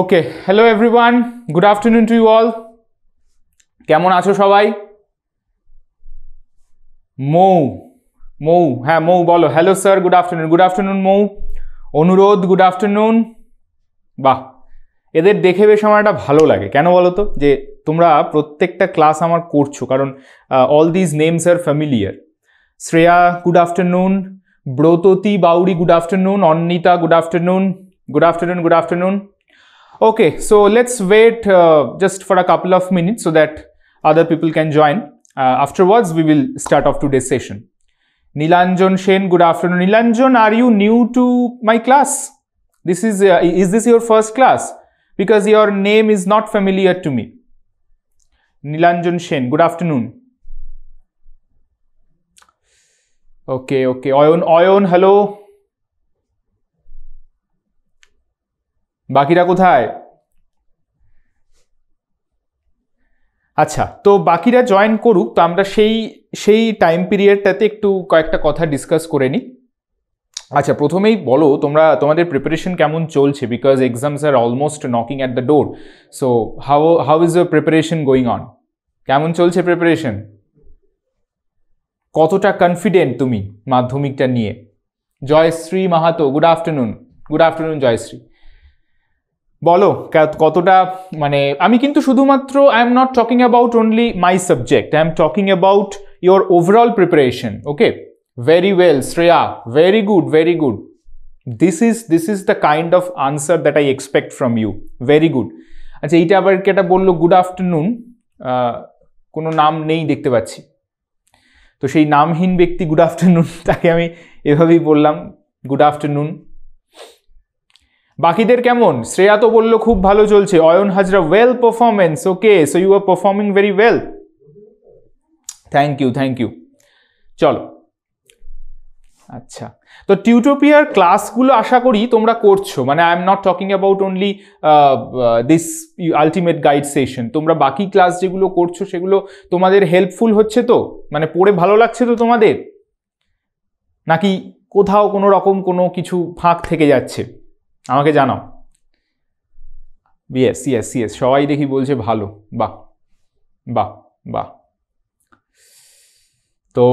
Okay hello everyone good afternoon to you all কেমন আছো সবাই মৌ মৌ হ্যাঁ মৌ বলো hello sir good afternoon good afternoon Mou অনুরোধ গুড আফটারনুন বাহ এদের দেখে বেশ আমার একটা ভালো লাগে কেন বলো তো যে তোমরা প্রত্যেকটা ক্লাস আমার করছো কারণ all these names are familiar Shreya good afternoon Bratati Bauri good afternoon Annita good afternoon good afternoon good afternoon Okay, so let's wait uh, just for a couple of minutes so that other people can join. Uh, afterwards, we will start off today's session. Nilanjan Shane, good afternoon. Nilanjan, are you new to my class? This is, uh, is this your first class? Because your name is not familiar to me. Nilanjan Shane, good afternoon. Okay, okay. Oyon, Oyon, hello. বাকিরা কোথায় আচ্ছা তো বাকিরা join করুক তো আমরা সেই সেই টাইম পিরিয়ডটাতে একটু কয়েকটা কথা ডিসকাস করে নিই আচ্ছা প্রথমেই বলো তোমরা তোমাদের প্রিপারেশন কেমন চলছে because exams are almost knocking at the door so how how is your preparation going on কেমন চলছে প্রিপারেশন কতটা কনফিডেন্ট তুমি মাধ্যমিকটা নিয়ে Joyshree Mahato good afternoon good afternoon Joyshree বলো কতটা মানে আমি কিন্তু শুধুমাত্র I am not talking about only my subject I am talking about your overall preparation okay very well Shreya very good very good this is this is the kind of answer that I expect from you very good আচ্ছা এইটা আবার কেটা বললো good afternoon কোনো নাম নেই দেখতে পাচ্ছি তো সেই নামহীন ব্যক্তি গুড আফটারনুন তাকে আমি এভাবেই বললাম গুড আফটারনুন বাকিদের কেমন শ্রেয়া তো বললো খুব ভালো চলছে Ayan Hazra well performance okay so you are performing very well thank you thank you চলো আচ্ছা তো টিউটোপিয়ার ক্লাসগুলো আশা করি তোমরা করছো মানে I am not talking about only this ultimate guide session তোমরা বাকি ক্লাস যেগুলো করছো সেগুলো তোমাদের হেল্পফুল হচ্ছে তো মানে পড়ে ভালো লাগছে তো তোমাদের নাকি কোথাও কোনো রকম কোনো কিছু ফাঁক থেকে যাচ্ছে আমাকে জানাও ইয়েস সিএস ইয়েস সবাই দেখি বলছে ভালো বাহ বাহ বাহ তো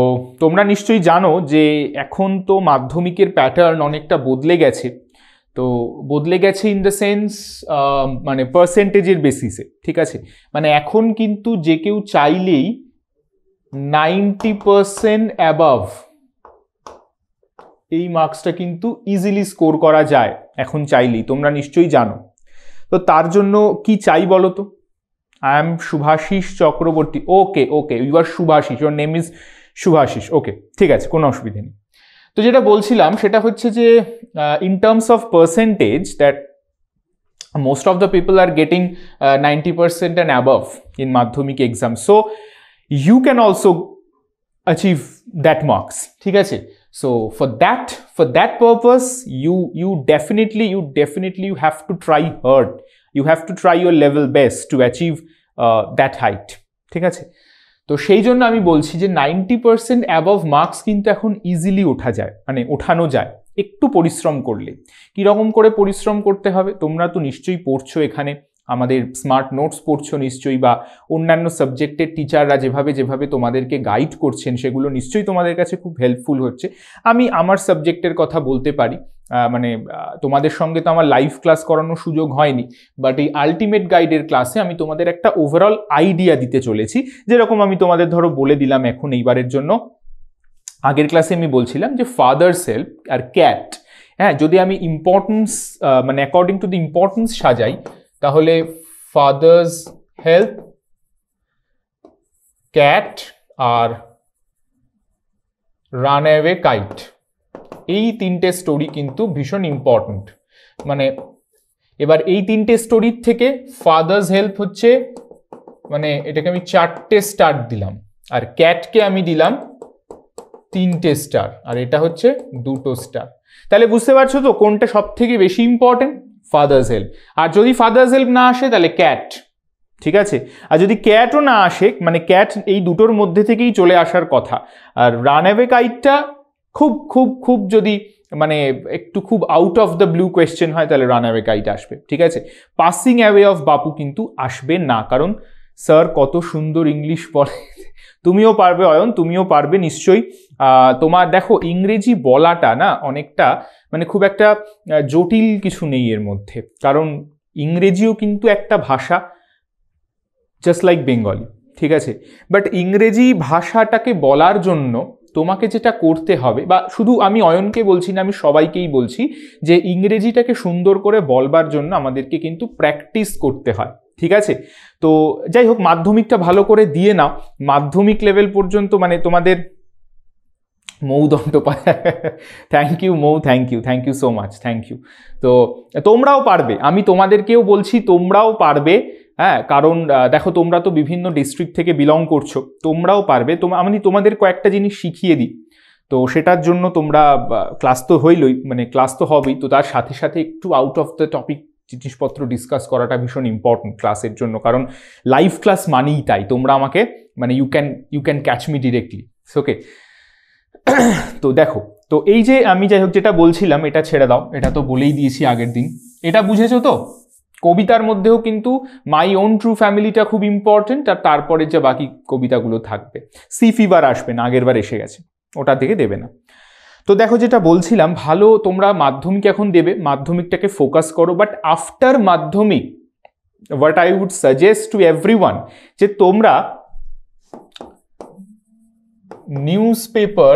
তোমরা নিশ্চয়ই জানো যে এখন তো মাধ্যমিকের প্যাটার্ন অনেকটা বদলে গেছে তো বদলে গেছে ইন দ্য সেন্স মানে পার্সেন্টেজের বেসিসে ঠিক আছে মানে এখন কিন্তু যে কেউ চাইলেই নাইনটি পারসেন্ট অ্যাবাভ এই মার্কসটা কিন্তু ইজিলি স্কোর করা যায় এখন চাইলেই তোমরা নিশ্চয়ই জানো তো তার জন্য কি চাই বলো তো I am Subhashis Chakraborty okay okay you are Subhashis your name is Subhashis okay ঠিক আছে কোনো অসুবিধে নেই তো যেটা বলছিলাম সেটা হচ্ছে যে in terms of percentage that most of the people are getting ninety percent and above in Madhyamik exam so you can also achieve that marks ঠিক আছে so for that for that purpose you you definitely you definitely you have to try hard you have to try your level best to achieve uh, that height ঠিক আছে তো সেই জন্য আমি বলছি যে 90% পার্সেন্ট অ্যাবভ মার্কস কিন্তু এখন ইজিলি ওঠা যায় মানে ওঠানো যায় একটু পরিশ্রম করলে কীরকম করে পরিশ্রম করতে হবে তোমরা তো নিশ্চয়ই পড়ছো এখানে আমাদের স্মার্ট নোটস পড়ছো নিশ্চয়ই বা অন্যান্য সাবজেক্টের টিচাররা যেভাবে যেভাবে তোমাদেরকে গাইড করছেন সেগুলো নিশ্চয়ই তোমাদের কাছে খুব হেল্পফুল হচ্ছে আমি আমার সাবজেক্টের কথা বলতে পারি মানে তোমাদের সঙ্গে তো আমার লাইভ ক্লাস করানোর সুযোগ হয়নি বাট এই আলটিমেট গাইডের ক্লাসে আমি তোমাদের একটা ওভারঅল আইডিয়া দিতে চলেছি যেরকম আমি তোমাদের ধরো বলে দিলাম এখন এইবারের জন্য আগের ক্লাসে আমি বলছিলাম যে ফাদার সেলফ আর ক্যাট হ্যাঁ যদি আমি ইম্পর্টেন্স মানে অ্যাকর্ডিং টু দি ইম্পর্টেন্স সাজাই তাহলে ফাদার্স হেল্প ক্যাট আর রান অ্যাওয়ে কাইট এই তিনটে স্টোরি কিন্তু ভীষণ ইম্পর্ট্যান্ট মানে এবার এই তিনটে স্টোরির থেকে ফাদার্স হেল্প হচ্ছে মানে এটাকে আমি চারটে স্টার দিলাম আর ক্যাটকে আমি দিলাম তিনটে স্টার আর এটা হচ্ছে দুটো স্টার তাহলে বুঝতে পারছো তো কোনটা সব থেকে বেশি ইম্পর্টেন্ট ফাদার্স হেল্প আর যদি ফাদার্স হেল্প না আসে তাহলে ক্যাট ঠিক আছে আর যদি ক্যাটও না আসে মানে ক্যাট এই দুটোর মধ্যে থেকেই চলে আসার কথা আর রান অ্যাভে কাইটটা খুব খুব খুব যদি মানে একটু খুব out of the blue question হয় তাহলে রান অ্যাওয়ে কাইট আসবে ঠিক আছে পাসিং অ্যাওয়ে অফ বাপু কিন্তু আসবে না কারণ স্যার কত সুন্দর ইংলিশ পড়ে তুমিও পারবে অয়ন তুমিও পারবে নিশ্চয়ই তোমার দেখো ইংরেজি বলাটা না অনেকটা মানে খুব একটা জটিল কিছু নেই এর মধ্যে কারণ ইংরেজিও কিন্তু একটা ভাষা জাস্ট লাইক বেঙ্গলি ঠিক আছে বাট ইংরেজি ভাষাটাকে বলার জন্য তোমাকে যেটা করতে হবে বা শুধু আমি অয়নকে বলছি না আমি সবাইকেই বলছি যে ইংরেজিটাকে সুন্দর করে বলবার জন্য আমাদেরকে কিন্তু প্র্যাকটিস করতে হয় ঠিক আছে তো যাই হোক মাধ্যমিকটা ভালো করে দিয়ে নাও মাধ্যমিক লেভেল পর্যন্ত মানে তোমাদের মৌ পায় thank you Mou thank you thank you so much thank you তো তোমরাও পারবে আমি তোমাদেরকেও বলছি তোমরাও পারবে হ্যাঁ কারণ দেখো তোমরা তো বিভিন্ন ডিস্ট্রিক্ট থেকে বিলং করছো তোমরাও পারবে তোমা আমি তোমাদের কয়েকটা জিনিস শিখিয়ে দিই তো সেটার জন্য তোমরা ক্লাস তো হইলই মানে ক্লাস তো হবেই তো তার সাথে সাথে একটু আউট অফ দ্য টপিক জিনিসপত্র ডিসকাস করাটা ভীষণ ইম্পর্টেন্ট ক্লাসের জন্য কারণ লাইভ ক্লাস মানেই তাই তোমরা আমাকে মানে you can you can catch me directly okay তো দেখো তো এই যে আমি যাই হোক যেটা বলছিলাম এটা ছেড়ে দাও এটা তো বলেই দিয়েছি আগের দিন এটা বুঝেছো তো কবিতার মধ্যেও কিন্তু মাই ওন ট্রু ফ্যামিলিটা খুব ইম্পর্টেন্ট আর তারপরে যে বাকি কবিতাগুলো থাকবে সি ফিবার আসবে না আগের বার এসে গেছে ওটা থেকে দেবে না তো দেখো যেটা বলছিলাম ভালো তোমরা মাধ্যমিক এখন দেবে মাধ্যমিকটাকে ফোকাস করো but after Madhyamik what I would suggest to every যে তোমরা newspaper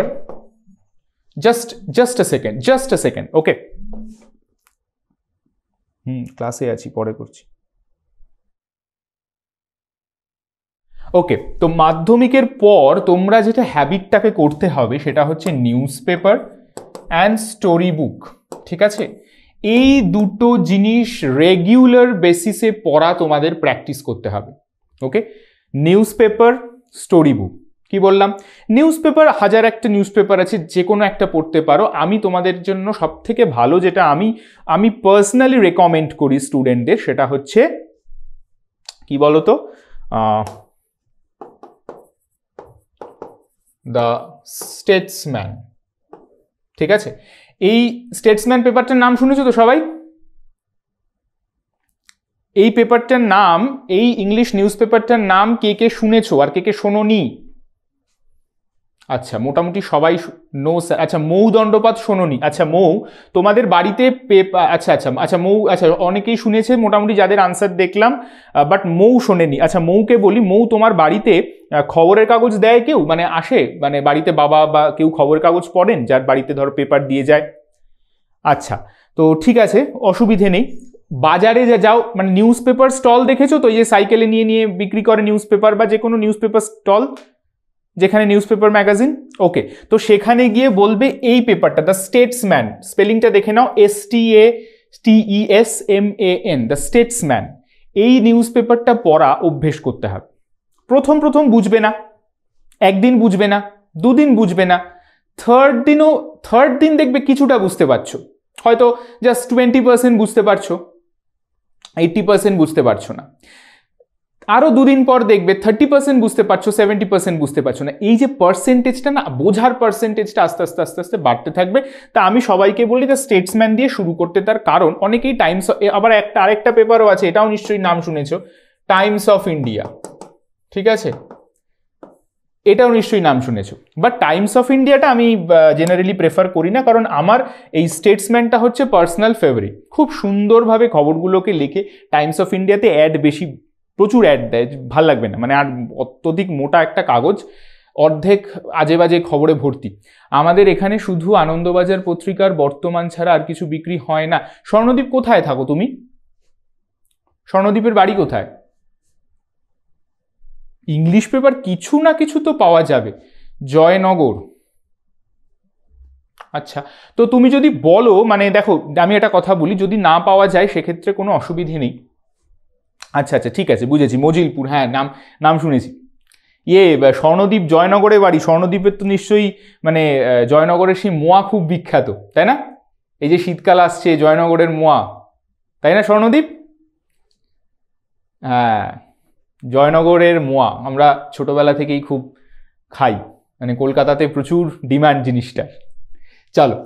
just just a second just a second okay hmm ক্লাসে আছি পরে করছি ওকে তো মাধ্যমিকের পর তোমরা যেটা হ্যাবিটটাকে করতে হবে সেটা হচ্ছে newspaper and story book ঠিক আছে এই দুটো জিনিস রেগুলার বেসিসে পড়া তোমাদের প্র্যাকটিস করতে হবে okay newspaper story book কি বললাম নিউজ পেপার হাজার একটা নিউজ পেপার আছে যে কোনো একটা পড়তে পারো আমি তোমাদের জন্য সব থেকে ভালো যেটা আমি আমি পার্সোনালি রেকমেন্ড করি স্টুডেন্টদের সেটা হচ্ছে কি বলতো দ্য স্টেটসম্যান ঠিক আছে এই স্টেটসম্যান পেপারটার নাম শুনেছো তো সবাই এই পেপারটার নাম এই ইংলিশ নিউজ পেপারটার নাম কে কে শুনেছো আর কে কে শোনো আচ্ছা মোটামুটি সবাই নো স্যার আচ্ছা মৌ দণ্ডপাত শোনি আচ্ছা মৌ তোমাদের বাড়িতে পেপা আচ্ছা আচ্ছা আচ্ছা মৌ আচ্ছা অনেকেই শুনেছে মোটামুটি যাদের আনসার দেখলাম বাট মৌ শোনেনি আচ্ছা মৌকে বলি মৌ তোমার বাড়িতে খবরের কাগজ দেয় কেউ মানে আসে মানে বাড়িতে বাবা বা কেউ খবরের কাগজ পড়েন যার বাড়িতে ধরো পেপার দিয়ে যায় আচ্ছা তো ঠিক আছে অসুবিধে নেই বাজারে যা যাও মানে নিউজ পেপার স্টল দেখেছো তো এই যে সাইকেলে নিয়ে নিয়ে বিক্রি করে নিউজ পেপার বা যে কোনো নিউজ পেপার স্টল যেখানে নিউজ পেপার ম্যাগাজিন ওকে তো সেখানে গিয়ে বলবে এই পেপারটা দ্য স্টেটসম্যান স্পেলিংটা দেখে নাও S T A T E S M A N the Statesman এই নিউজ পেপারটা পড়া অভ্যেস করতে হবে প্রথম প্রথম বুঝবে না একদিন বুঝবে না দুদিন বুঝবে না থার্ড দিনও থার্ড দিন দেখবে কিছুটা বুঝতে পারছো হয়তো জাস্ট টোয়েন্টি পার্সেন্ট বুঝতে পারছো এইট্টি পার্সেন্ট বুঝতে পারছো না আরও দুদিন পর দেখবে থার্টি পার্সেন্ট বুঝতে পারছো সেভেন্টি পার্সেন্ট বুঝতে পারছো না এই যে পার্সেন্টেজটা না বোঝার পার্সেন্টেজটা আস্তে আস্তে আস্তে আস্তে বাড়তে থাকবে তা আমি সবাইকে বলি যে স্টেটসম্যান দিয়ে শুরু করতে তার কারণ অনেকেই টাইমস আবার একটা আরেকটা পেপারও আছে এটাও নিশ্চয়ই নাম শুনেছো টাইমস অফ ইন্ডিয়া ঠিক আছে এটাও নিশ্চয়ই নাম শুনেছো বাট টাইমস অফ ইন্ডিয়াটা আমি জেনারেলি প্রেফার করি না কারণ আমার এই স্টেটসম্যানটা হচ্ছে পার্সোনাল ফেভারিট খুব সুন্দরভাবে খবরগুলোকে লিখে টাইমস অফ ইন্ডিয়াতে অ্যাড বেশি প্রচুর অ্যাড দেয় ভাল লাগবে না মানে আর অত্যধিক মোটা একটা কাগজ অর্ধেক আজে বাজে খবরে ভর্তি আমাদের এখানে শুধু আনন্দবাজার পত্রিকার বর্তমান ছাড়া আর কিছু বিক্রি হয় না স্বর্ণদ্বীপ কোথায় থাকো তুমি স্বর্ণদ্বীপের বাড়ি কোথায় ইংলিশ পেপার কিছু না কিছু তো পাওয়া যাবে জয়নগর আচ্ছা তো তুমি যদি বলো মানে দেখো আমি একটা কথা বলি যদি না পাওয়া যায় সেক্ষেত্রে কোনো অসুবিধে নেই আচ্ছা আচ্ছা ঠিক আছে বুঝেছি মজিলপুর হ্যাঁ নাম নাম শুনেছি ইয়ে স্বর্ণদ্বীপ জয়নগরে বাড়ি স্বর্ণদ্বীপের তো নিশ্চয়ই মানে জয়নগরের সেই মোয়া খুব বিখ্যাত তাই না এই যে শীতকাল আসছে জয়নগরের মোয়া তাই না স্বর্ণদ্বীপ হ্যাঁ জয়নগরের মোয়া আমরা ছোটোবেলা থেকেই খুব খাই মানে কলকাতাতে প্রচুর ডিমান্ড জিনিসটা চলো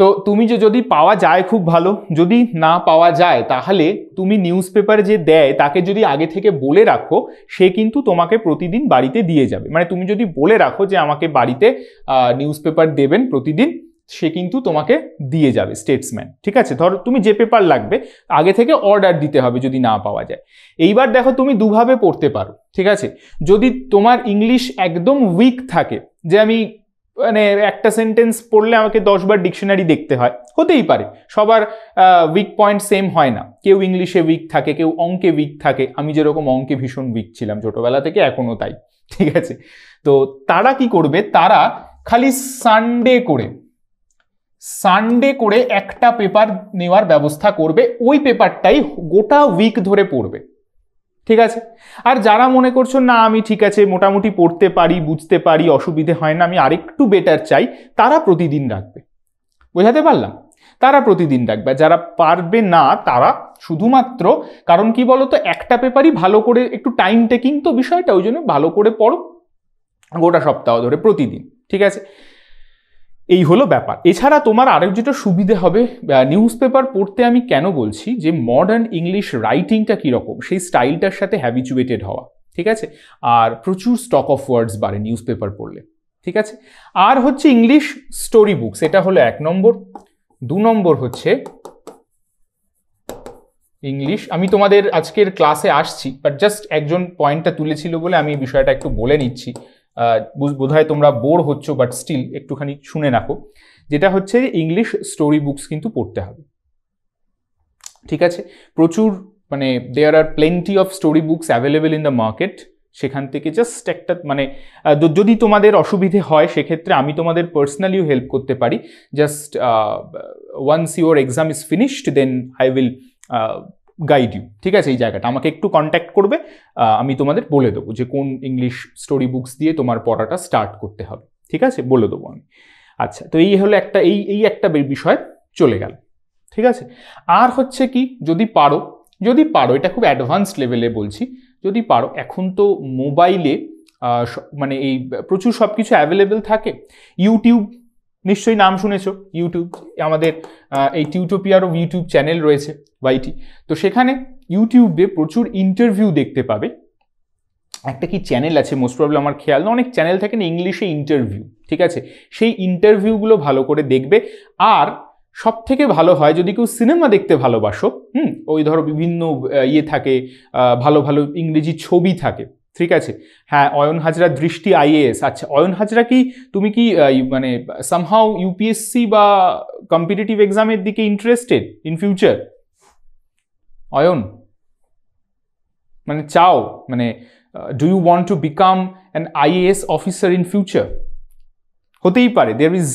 তো তুমি যে যদি পাওয়া যায় খুব ভালো যদি না পাওয়া যায় তাহলে তুমি নিউজ পেপার যে দেয় তাকে যদি আগে থেকে বলে রাখো সে কিন্তু তোমাকে প্রতিদিন বাড়িতে দিয়ে যাবে মানে তুমি যদি বলে রাখো যে আমাকে বাড়িতে নিউজ পেপার দেবেন প্রতিদিন সে কিন্তু তোমাকে দিয়ে যাবে স্টেটসম্যান ঠিক আছে ধরো তুমি যে পেপার লাগবে আগে থেকে অর্ডার দিতে হবে যদি না পাওয়া যায় এইবার দেখো তুমি দুভাবে পড়তে পারো ঠিক আছে যদি তোমার ইংলিশ একদম উইক থাকে যে আমি মানে একটা সেন্টেন্স পড়লে আমাকে দশবার ডিকশনারি দেখতে হয় হতেই পারে সবার উইক পয়েন্ট সেম হয় না কেউ ইংলিশে উইক থাকে কেউ অঙ্কে উইক থাকে আমি যেরকম অঙ্কে ভীষণ উইক ছিলাম ছোটোবেলা থেকে এখনও তাই ঠিক আছে তো তারা কি করবে তারা খালি সানডে করে সানডে করে একটা পেপার নেওয়ার ব্যবস্থা করবে ওই পেপারটাই গোটা উইক ধরে পড়বে ঠিক আছে আর যারা মনে করছো না আমি ঠিক আছে মোটামুটি পড়তে পারি বুঝতে পারি অসুবিধে হয় না আমি আরেকটু বেটার চাই তারা প্রতিদিন রাখবে বোঝাতে পারলাম তারা প্রতিদিন রাখবে যারা পারবে না তারা শুধুমাত্র কারণ কি বলতো একটা পেপারই ভালো করে একটু টাইম টেকিং তো বিষয়টা ওই জন্য ভালো করে পড়ো গোটা সপ্তাহ ধরে প্রতিদিন ঠিক আছে এই হলো ব্যাপার এছাড়া তোমার আরেক যেটা সুবিধে হবে নিউজ পেপার পড়তে আমি কেন বলছি যে মডার্ন ইংলিশ রাইটিংটা কীরকম সেই স্টাইলটার সাথে হ্যাবিচুয়েটেড হওয়া ঠিক আছে আর প্রচুর স্টক অফ ওয়ার্ডস বাড়ে নিউজ পেপার পড়লে ঠিক আছে আর হচ্ছে ইংলিশ স্টোরি বুক সেটা হলো এক নম্বর দু নম্বর হচ্ছে ইংলিশ আমি তোমাদের আজকের ক্লাসে আসছি বাট জাস্ট একজন পয়েন্টটা তুলেছিল বলে আমি বিষয়টা একটু বলে নিচ্ছি বোধহয় তোমরা বোর হচ্ছ বাট স্টিল একটুখানি শুনে রাখো যেটা হচ্ছে ইংলিশ স্টোরি বুকস কিন্তু পড়তে হবে ঠিক আছে প্রচুর মানে there are plenty of story books available in the market সেখান থেকে জাস্ট একটা মানে যদি তোমাদের অসুবিধে হয় সেক্ষেত্রে আমি তোমাদের পার্সোনালিও হেল্প করতে পারি just once your exam is finished then I will guide you ঠিক আছে এই জায়গাটা আমাকে একটু কন্ট্যাক্ট করবে আমি তোমাদের বলে দেবো যে কোন ইংলিশ স্টোরি বুকস দিয়ে তোমার পড়াটা স্টার্ট করতে হবে ঠিক আছে বলে দেবো আমি আচ্ছা তো এই হলো একটা এই এই একটা বিষয় চলে গেল ঠিক আছে আর হচ্ছে কি যদি পারো যদি পারো এটা খুব অ্যাডভান্স লেভেলে বলছি যদি পারো এখন তো মোবাইলে মানে এই প্রচুর সব কিছু অ্যাভেলেবেল থাকে ইউটিউব নিশ্চয়ই নাম শুনেছ ইউটিউব আমাদের এই টিউটোপিয়ারও ইউটিউব চ্যানেল রয়েছে বাইটি তো সেখানে ইউটিউবে প্রচুর ইন্টারভিউ দেখতে পাবে একটা কি চ্যানেল আছে মোস্ট প্রবলেম আমার খেয়াল না অনেক চ্যানেল থাকে না ইংলিশে ইন্টারভিউ ঠিক আছে সেই ইন্টারভিউগুলো ভালো করে দেখবে আর সব থেকে ভালো হয় যদি কেউ সিনেমা দেখতে ভালোবাসো হুম ওই ধরো বিভিন্ন ইয়ে থাকে ভালো ভালো ইংরেজি ছবি থাকে ঠিক আছে হ্যাঁ অয়ন হাজরা দৃষ্টি আইএএস আচ্ছা অয়ন হাজরা কি তুমি কি মানে সামহাও ইউপিএসসি বা কম্পিটিটিভ এক্সামের দিকে ইন্টারেস্টেড ইন ফিউচার অয়ন মানে চাও মানে do you want to become an IAS officer in future হতেই পারে there is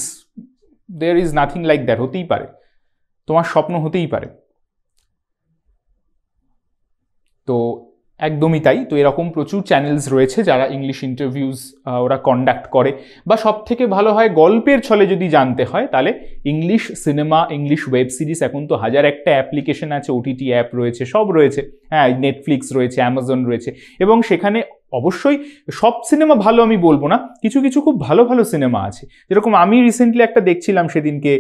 there is nothing like that হতেই পারে তোমার স্বপ্ন হতেই পারে তো একদমই তাই তো এরকম প্রচুর চ্যানেলস রয়েছে যারা ইংলিশ ইন্টারভিউস ওরা কন্ডাক্ট করে বা সব থেকে ভালো হয় গল্পের ছলে যদি জানতে হয় তাহলে English cinema English web series এখন তো হাজার একটা অ্যাপ্লিকেশন আছে ওটিটি অ্যাপ রয়েছে সব রয়েছে হ্যাঁ নেটফ্লিক্স রয়েছে অ্যামাজন রয়েছে এবং সেখানে অবশ্যই সব সিনেমা ভালো আমি বলবো না কিছু কিছু খুব ভালো ভালো সিনেমা আছে যেরকম আমি রিসেন্টলি একটা দেখছিলাম সেদিনকে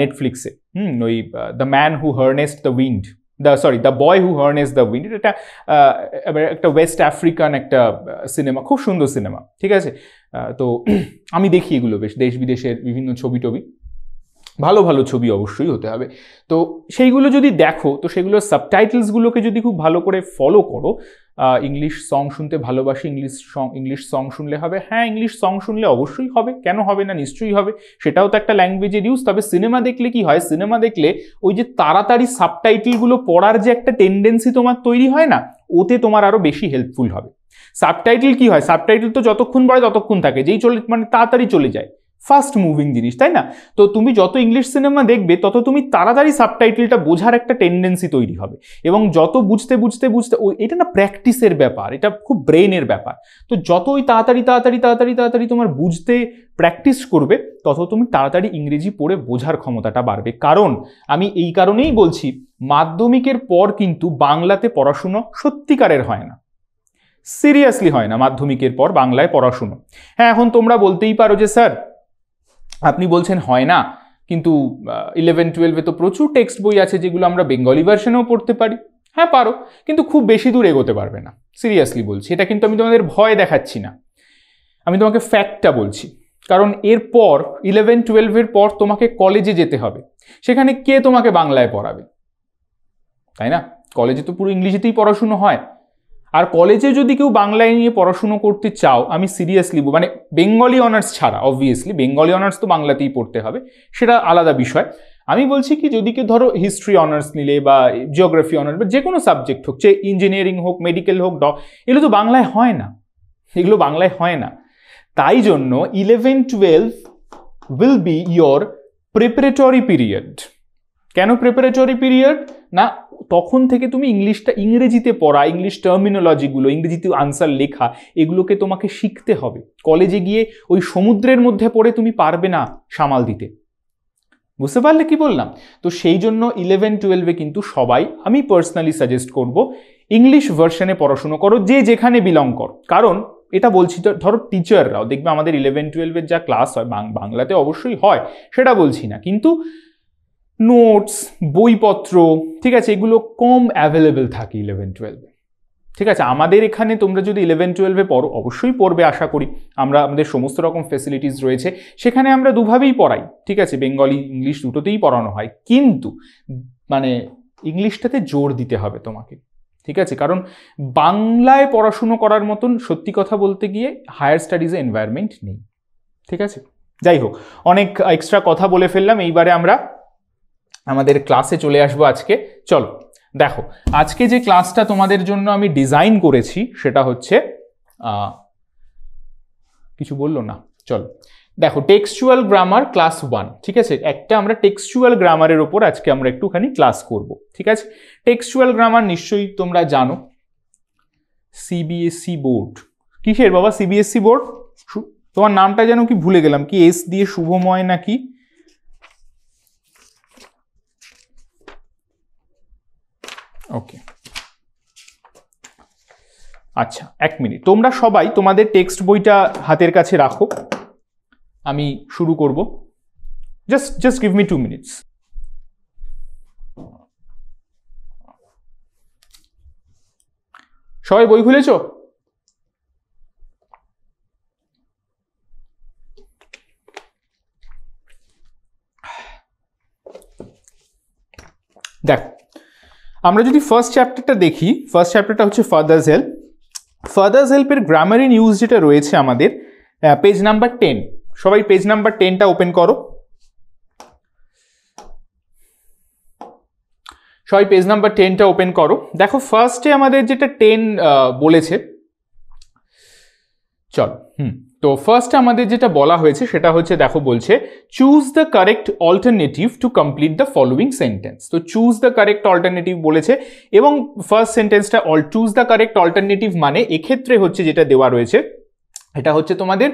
নেটফ্লিক্সে হুম ওই the man who harnessed the wind the sorry the boy who harness the wind এটা একটা ওয়েস্ট আফ্রিকান একটা সিনেমা খুব সুন্দর সিনেমা ঠিক আছে তো আমি দেখি এগুলো বেশ দেশ বিদেশের বিভিন্ন ছবি টবি ভালো ভালো ছবি অবশ্যই হতে হবে তো সেইগুলো যদি দেখো তো সেগুলোর সাবটাইটেলসগুলোকে যদি খুব ভালো করে ফলো করো ইংলিশ সং শুনতে ভালোবাসি ইংলিশ সং ইংলিশ সং শুনলে হবে হ্যাঁ ইংলিশ সং শুনলে অবশ্যই হবে কেন হবে না নিশ্চয়ই হবে সেটাও তো একটা ল্যাঙ্গুয়েজের ইউজ তবে সিনেমা দেখলে কি হয় সিনেমা দেখলে ওই যে তাড়াতাড়ি সাবটাইটেলগুলো পড়ার যে একটা টেন্ডেন্সি তোমার তৈরি হয় না ওতে তোমার আরও বেশি হেল্পফুল হবে সাবটাইটেল কি হয় সাবটাইটেল তো যতক্ষণ পড়ে ততক্ষণ থাকে যেই চলে মানে তাড়াতাড়ি চলে যায় ফাস্ট মুভিং জিনিস তাই না তো তুমি যত ইংলিশ সিনেমা দেখবে তত তুমি তাড়াতাড়ি সাবটাইটেলটা বোঝার একটা টেন্ডেন্সি তৈরি হবে এবং যত বুঝতে বুঝতে বুঝতে ও এটা না প্র্যাকটিসের ব্যাপার এটা খুব ব্রেনের ব্যাপার তো যতই তাড়াতাড়ি তাড়াতাড়ি তাড়াতাড়ি তাড়াতাড়ি তোমার বুঝতে প্র্যাকটিস করবে তত তুমি তাড়াতাড়ি ইংরেজি পড়ে বোঝার ক্ষমতাটা বাড়বে কারণ আমি এই কারণেই বলছি মাধ্যমিকের পর কিন্তু বাংলাতে পড়াশুনো সত্যিকারের হয় না সিরিয়াসলি হয় না মাধ্যমিকের পর বাংলায় পড়াশুনো হ্যাঁ এখন তোমরা বলতেই পারো যে স্যার আপনি বলছেন হয় না কিন্তু ইলেভেন টুয়েলভে তো প্রচুর টেক্সট বই আছে যেগুলো আমরা বেঙ্গলি ভার্সনেও পড়তে পারি হ্যাঁ পারো কিন্তু খুব বেশি দূর এগোতে পারবে না সিরিয়াসলি বলছি এটা কিন্তু আমি তোমাদের ভয় দেখাচ্ছি না আমি তোমাকে ফ্যাক্টটা বলছি কারণ এরপর ইলেভেন টুয়েলভের পর তোমাকে কলেজে যেতে হবে সেখানে কে তোমাকে বাংলায় পড়াবে তাই না কলেজে তো পুরো ইংলিশেতেই পড়াশুনো হয় আর কলেজে যদি কেউ বাংলায় নিয়ে পড়াশুনো করতে চাও আমি সিরিয়াসলি মানে বেঙ্গলি অনার্স ছাড়া অবভিয়াসলি বেঙ্গলি অনার্স তো বাংলাতেই পড়তে হবে সেটা আলাদা বিষয় আমি বলছি কি যদি কেউ ধরো হিস্ট্রি অনার্স নিলে বা জিওগ্রাফি অনার্স বা যে কোনো সাবজেক্ট হোক যে ইঞ্জিনিয়ারিং হোক মেডিকেল হোক ড এগুলো তো বাংলায় হয় না এগুলো বাংলায় হয় না তাই জন্য eleven twelve will be your preparatory period কেন প্রিপারেটরি পিরিয়ড না তখন থেকে তুমি ইংলিশটা ইংরেজিতে পড়া ইংলিশ টার্মিনোলজিগুলো ইংরেজিতে আনসার লেখা এগুলোকে তোমাকে শিখতে হবে কলেজে গিয়ে ওই সমুদ্রের মধ্যে পড়ে তুমি পারবে না সামাল দিতে বুঝতে পারলে কি বললাম তো সেই জন্য ইলেভেন টুয়েলভে কিন্তু সবাই আমি পার্সোনালি সাজেস্ট করব ইংলিশ ভার্সনে পড়াশুনো করো যে যেখানে বিলং কর কারণ এটা বলছি তো ধরো টিচাররাও দেখবে আমাদের ইলেভেন টুয়েলভের যা ক্লাস হয় বাংলাতে অবশ্যই হয় সেটা বলছি না কিন্তু নোটস বইপত্র ঠিক আছে এগুলো কম অ্যাভেলেবেল থাকে ইলেভেন টুয়েলভে ঠিক আছে আমাদের এখানে তোমরা যদি ইলেভেন টুয়েলভে পড়ো অবশ্যই পড়বে আশা করি আমরা আমাদের সমস্ত রকম ফেসিলিটিস রয়েছে সেখানে আমরা দুভাবেই পড়াই ঠিক আছে বেঙ্গলি ইংলিশ দুটোতেই পড়ানো হয় কিন্তু মানে ইংলিশটাতে জোর দিতে হবে তোমাকে ঠিক আছে কারণ বাংলায় পড়াশুনো করার মতন সত্যি কথা বলতে গিয়ে হায়ার স্টাডিজে এনভায়রনমেন্ট নেই ঠিক আছে যাই হোক অনেক এক্সট্রা কথা বলে ফেললাম এইবারে আমরা আমাদের ক্লাসে চলে আসবো আজকে চলো দেখো আজকে যে ক্লাসটা তোমাদের জন্য আমি ডিজাইন করেছি সেটা হচ্ছে কিছু বললো না চলো দেখো টেক্সচুয়াল গ্রামার ক্লাস ওয়ান ঠিক আছে একটা আমরা টেক্সচুয়াল গ্রামারের ওপর আজকে আমরা একটুখানি ক্লাস করব ঠিক আছে টেক্সচুয়াল গ্রামার নিশ্চয়ই তোমরা জানো সিবিএসসি বোর্ড e কিসের বাবা সিবিএসসি বোর্ড e তোমার নামটা যেন কি ভুলে গেলাম কি এস দিয়ে শুভময় নাকি ওকে আচ্ছা এক মিনিট তোমরা সবাই তোমাদের টেক্সট বইটা হাতের কাছে রাখো আমি শুরু করব just just give me two minutes সবাই বই খুলেছ দেখ আমরা যদি ফার্স্ট চ্যাপ্টারটা দেখি ফার্স্ট চ্যাপ্টারটা হচ্ছে ফাদার্স হেল্প ফাদার্স হেল্পের গ্রামার ইন ইউজ যেটা রয়েছে আমাদের পেজ নাম্বার টেন সবাই পেজ নাম্বার টেনটা ওপেন করো সবাই পেজ নাম্বার টেনটা ওপেন করো দেখো ফার্স্টে আমাদের যেটা টেন বলেছে চল হুম তো ফার্স্ট আমাদের যেটা বলা হয়েছে সেটা হচ্ছে দেখো বলছে choose the correct alternative to complete the following sentence তো চুজ দ্য কারেক্ট অল্টারনেটিভ বলেছে এবং ফার্স্ট সেন্টেন্সটা all choose the correct alternative মানে এক্ষেত্রে হচ্ছে যেটা দেওয়া রয়েছে এটা হচ্ছে তোমাদের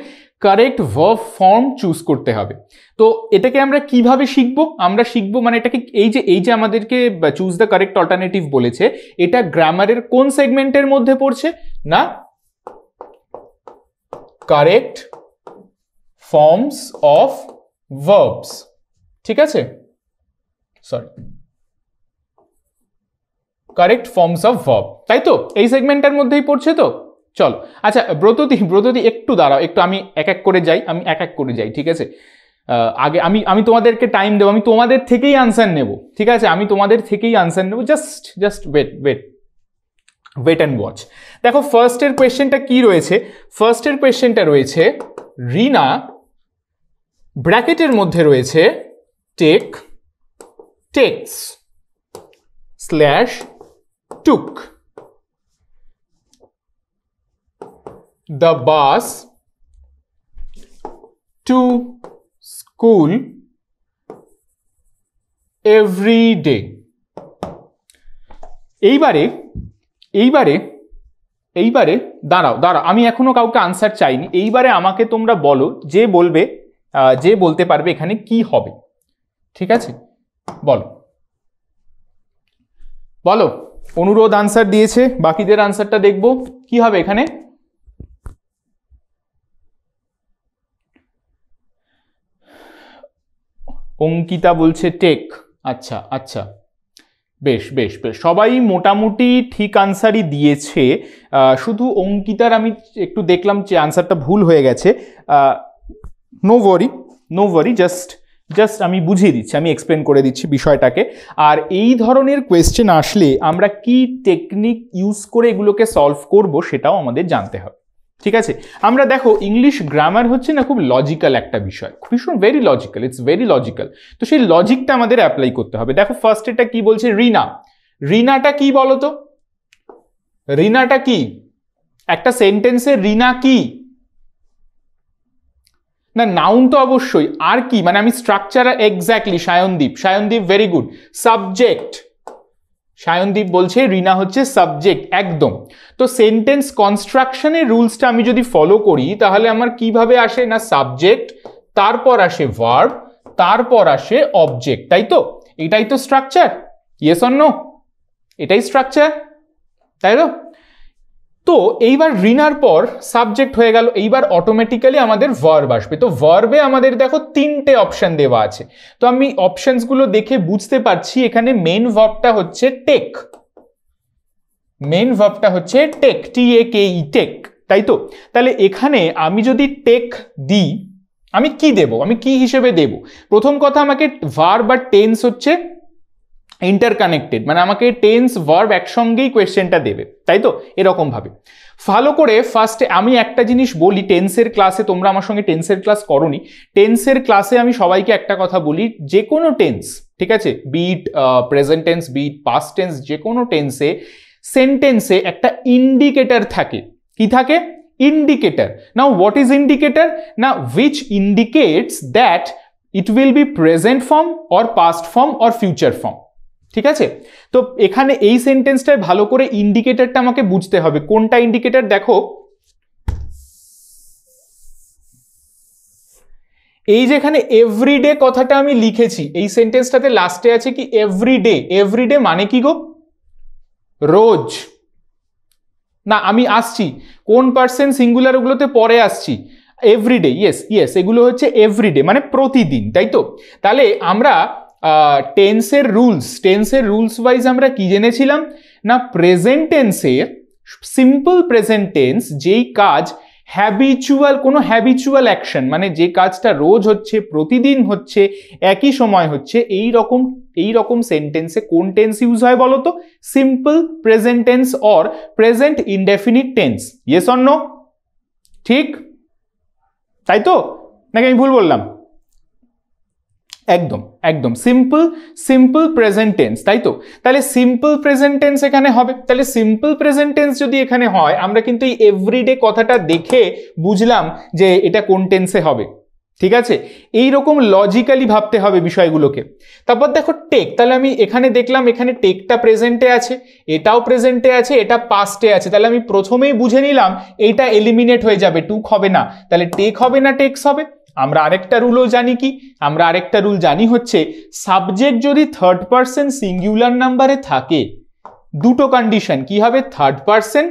কারেক্ট ভার্ব ফর্ম চুজ করতে হবে তো এটাকে আমরা কিভাবে শিখব আমরা শিখব মানে এটাকে এই যে এই যে আমাদেরকে চুজ দ্য কারেক্ট অল্টারনেটিভ বলেছে এটা গ্রামারের কোন সেগমেন্টের মধ্যে পড়ছে না কারেক্ট ফর্মস অফ ভার্বস ঠিক আছে sorry correct forms of verb তাই তো এই সেগমেন্টটার মধ্যেই পড়ছে তো চল আচ্ছা ব্রততি ব্রততি একটু দাঁড়াও একটু আমি এক এক করে যাই আমি এক এক করে যাই ঠিক আছে আগে আমি আমি তোমাদেরকে টাইম দেবো আমি তোমাদের থেকেই আনসার নেব ঠিক আছে আমি তোমাদের থেকেই আনসার নেব just just wait wait wait and watch দেখো ফার্স্টের কোয়েশ্চেনটা কি রয়েছে ফার্স্টের কোয়েশ্চেনটা রয়েছে রিনা ব্র্যাকেটের মধ্যে রয়েছে take takes slash took the bus to school every day এইবারে এইবারে এইবারে দাঁড়াও দাঁড়াও আমি এখনও কাউকে আনসার চাইনি এইবারে আমাকে তোমরা বলো যে বলবে যে বলতে পারবে এখানে কি হবে ঠিক আছে বলো বলো অনুরোধ আনসার দিয়েছে বাকিদের আনসারটা দেখব কি হবে এখানে অঙ্কিতা বলছে টেক আচ্ছা আচ্ছা বেশ বেশ বেশ সবাই মোটামুটি ঠিক আনসারই দিয়েছে শুধু অঙ্কিতার আমি একটু দেখলাম যে আনসারটা ভুল হয়ে গেছে no worry no worry just just আমি বুঝিয়ে দিচ্ছি আমি এক্সপ্লেন করে দিচ্ছি বিষয়টাকে আর এই ধরনের কোয়েশ্চেন আসলে আমরা কি টেকনিক ইউজ করে এগুলোকে সলভ করব সেটাও আমাদের জানতে হবে ঠিক আছে আমরা দেখো ইংলিশ গ্রামার হচ্ছে না খুব লজিক্যাল একটা বিষয় ভীষণ very logical it's very logical তো সেই লজিকটা আমাদের অ্যাপ্লাই করতে হবে দেখো ফার্স্ট এটা কি বলছে রিনা রিনাটা কি বলতো রিনাটা কি একটা সেন্টেন্সে রিনা কি না নাউন তো অবশ্যই আর কি মানে আমি structure exactly Sayandeep Sayandeep very good subject Sayandeep বলছে রিনা হচ্ছে সাবজেক্ট একদম তো সেন্টেন্স কনস্ট্রাকশনের রুলসটা আমি যদি ফলো করি তাহলে আমার কিভাবে আসে না সাবজেক্ট তারপর আসে ভার্ব তারপর আসে অবজেক্ট তাই তো এটাই তো স্ট্রাকচার ইয়েস অন্য এটাই স্ট্রাকচার তাই তো তো এইবার রিনার পর সাবজেক্ট হয়ে গেল এইবার অটোমেটিক্যালি আমাদের ভার্ব আসবে তো ভার্বে আমাদের দেখো তিনটে অপশান দেওয়া আছে তো আমি অপশানসগুলো দেখে বুঝতে পারছি এখানে মেন ভার্বটা হচ্ছে টেক মেন ভার্বটা হচ্ছে টেক টি এ কে ই টেক তাই তো তাহলে এখানে আমি যদি টেক দিই আমি কি দেব আমি কি হিসেবে দেব প্রথম কথা আমাকে ভার বা টেন্স হচ্ছে ইন্টারকানেক্টেড মানে আমাকে টেন্স ভার্ব একসঙ্গেই কোয়েশ্চেনটা দেবে তাই তো এরকমভাবে ভালো করে ফার্স্টে আমি একটা জিনিস বলি টেন্সের ক্লাসে তোমরা আমার সঙ্গে টেন্সের ক্লাস করনি টেন্সের ক্লাসে আমি সবাইকে একটা কথা বলি যে কোনো টেন্স ঠিক আছে be it present tense be it past tense যে কোনো টেন্সে সেন্টেন্সে একটা ইন্ডিকেটার থাকে কি থাকে indicator now what is indicator না which indicates that it will be present form or past form or future form ঠিক আছে তো এখানে এই সেন্টেন্সটায় ভালো করে ইন্ডিকেটারটা আমাকে বুঝতে হবে কোনটা ইন্ডিকেটার দেখো এই যেখানে এভরিডে কথাটা আমি লিখেছি এই সেন্টেন্সটাতে লাস্টে আছে কি এভরিডে এভরিডে মানে কি গো রোজ না আমি আসছি কোন পার্সেন্ট ওগুলোতে পরে আসছি এভরিডে ইয়েস ইয়েস এগুলো হচ্ছে এভরিডে মানে প্রতিদিন তাই তো তাহলে আমরা টেন্সের রুলস টেন্সের রুলস ওয়াইজ আমরা কি জেনেছিলাম না প্রেজেন্ট টেন্সের সিম্পল প্রেজেন্ট টেন্স যেই কাজ হ্যাবিচুয়াল কোনো হ্যাবিচুয়াল অ্যাকশন মানে যে কাজটা রোজ হচ্ছে প্রতিদিন হচ্ছে একই সময় হচ্ছে এই রকম এই রকম সেন্টেন্সে কোন টেন্স ইউজ হয় বলো তো simple present tense or present indefinite tense yes অন্য ঠিক তাই তো নাকি আমি ভুল বললাম একদম একদম সিম্পল সিম্পল প্রেজেন্ট টেন্স তাই তো তাহলে সিম্পল প্রেজেন্ট টেন্স এখানে হবে তাহলে সিম্পল প্রেজেন্ট টেন্স যদি এখানে হয় আমরা কিন্তু এই এভরিডে কথাটা দেখে বুঝলাম যে এটা কোন টেন্সে হবে ঠিক আছে এই রকম লজিক্যালি ভাবতে হবে বিষয়গুলোকে তারপর দেখো টেক তাহলে আমি এখানে দেখলাম এখানে টেকটা প্রেজেন্টে আছে এটাও প্রেজেন্টে আছে এটা পাস্টে আছে তাহলে আমি প্রথমেই বুঝে নিলাম এটা এলিমিনেট হয়ে যাবে টুক হবে না তাহলে টেক হবে না টেক্স হবে আমরা আরেকটা রুলও জানি কি আমরা আরেকটা রুল জানি হচ্ছে সাবজেক্ট যদি থার্ড পার্সন সিঙ্গুলার নাম্বারে থাকে দুটো কন্ডিশন কি হবে থার্ড পার্সন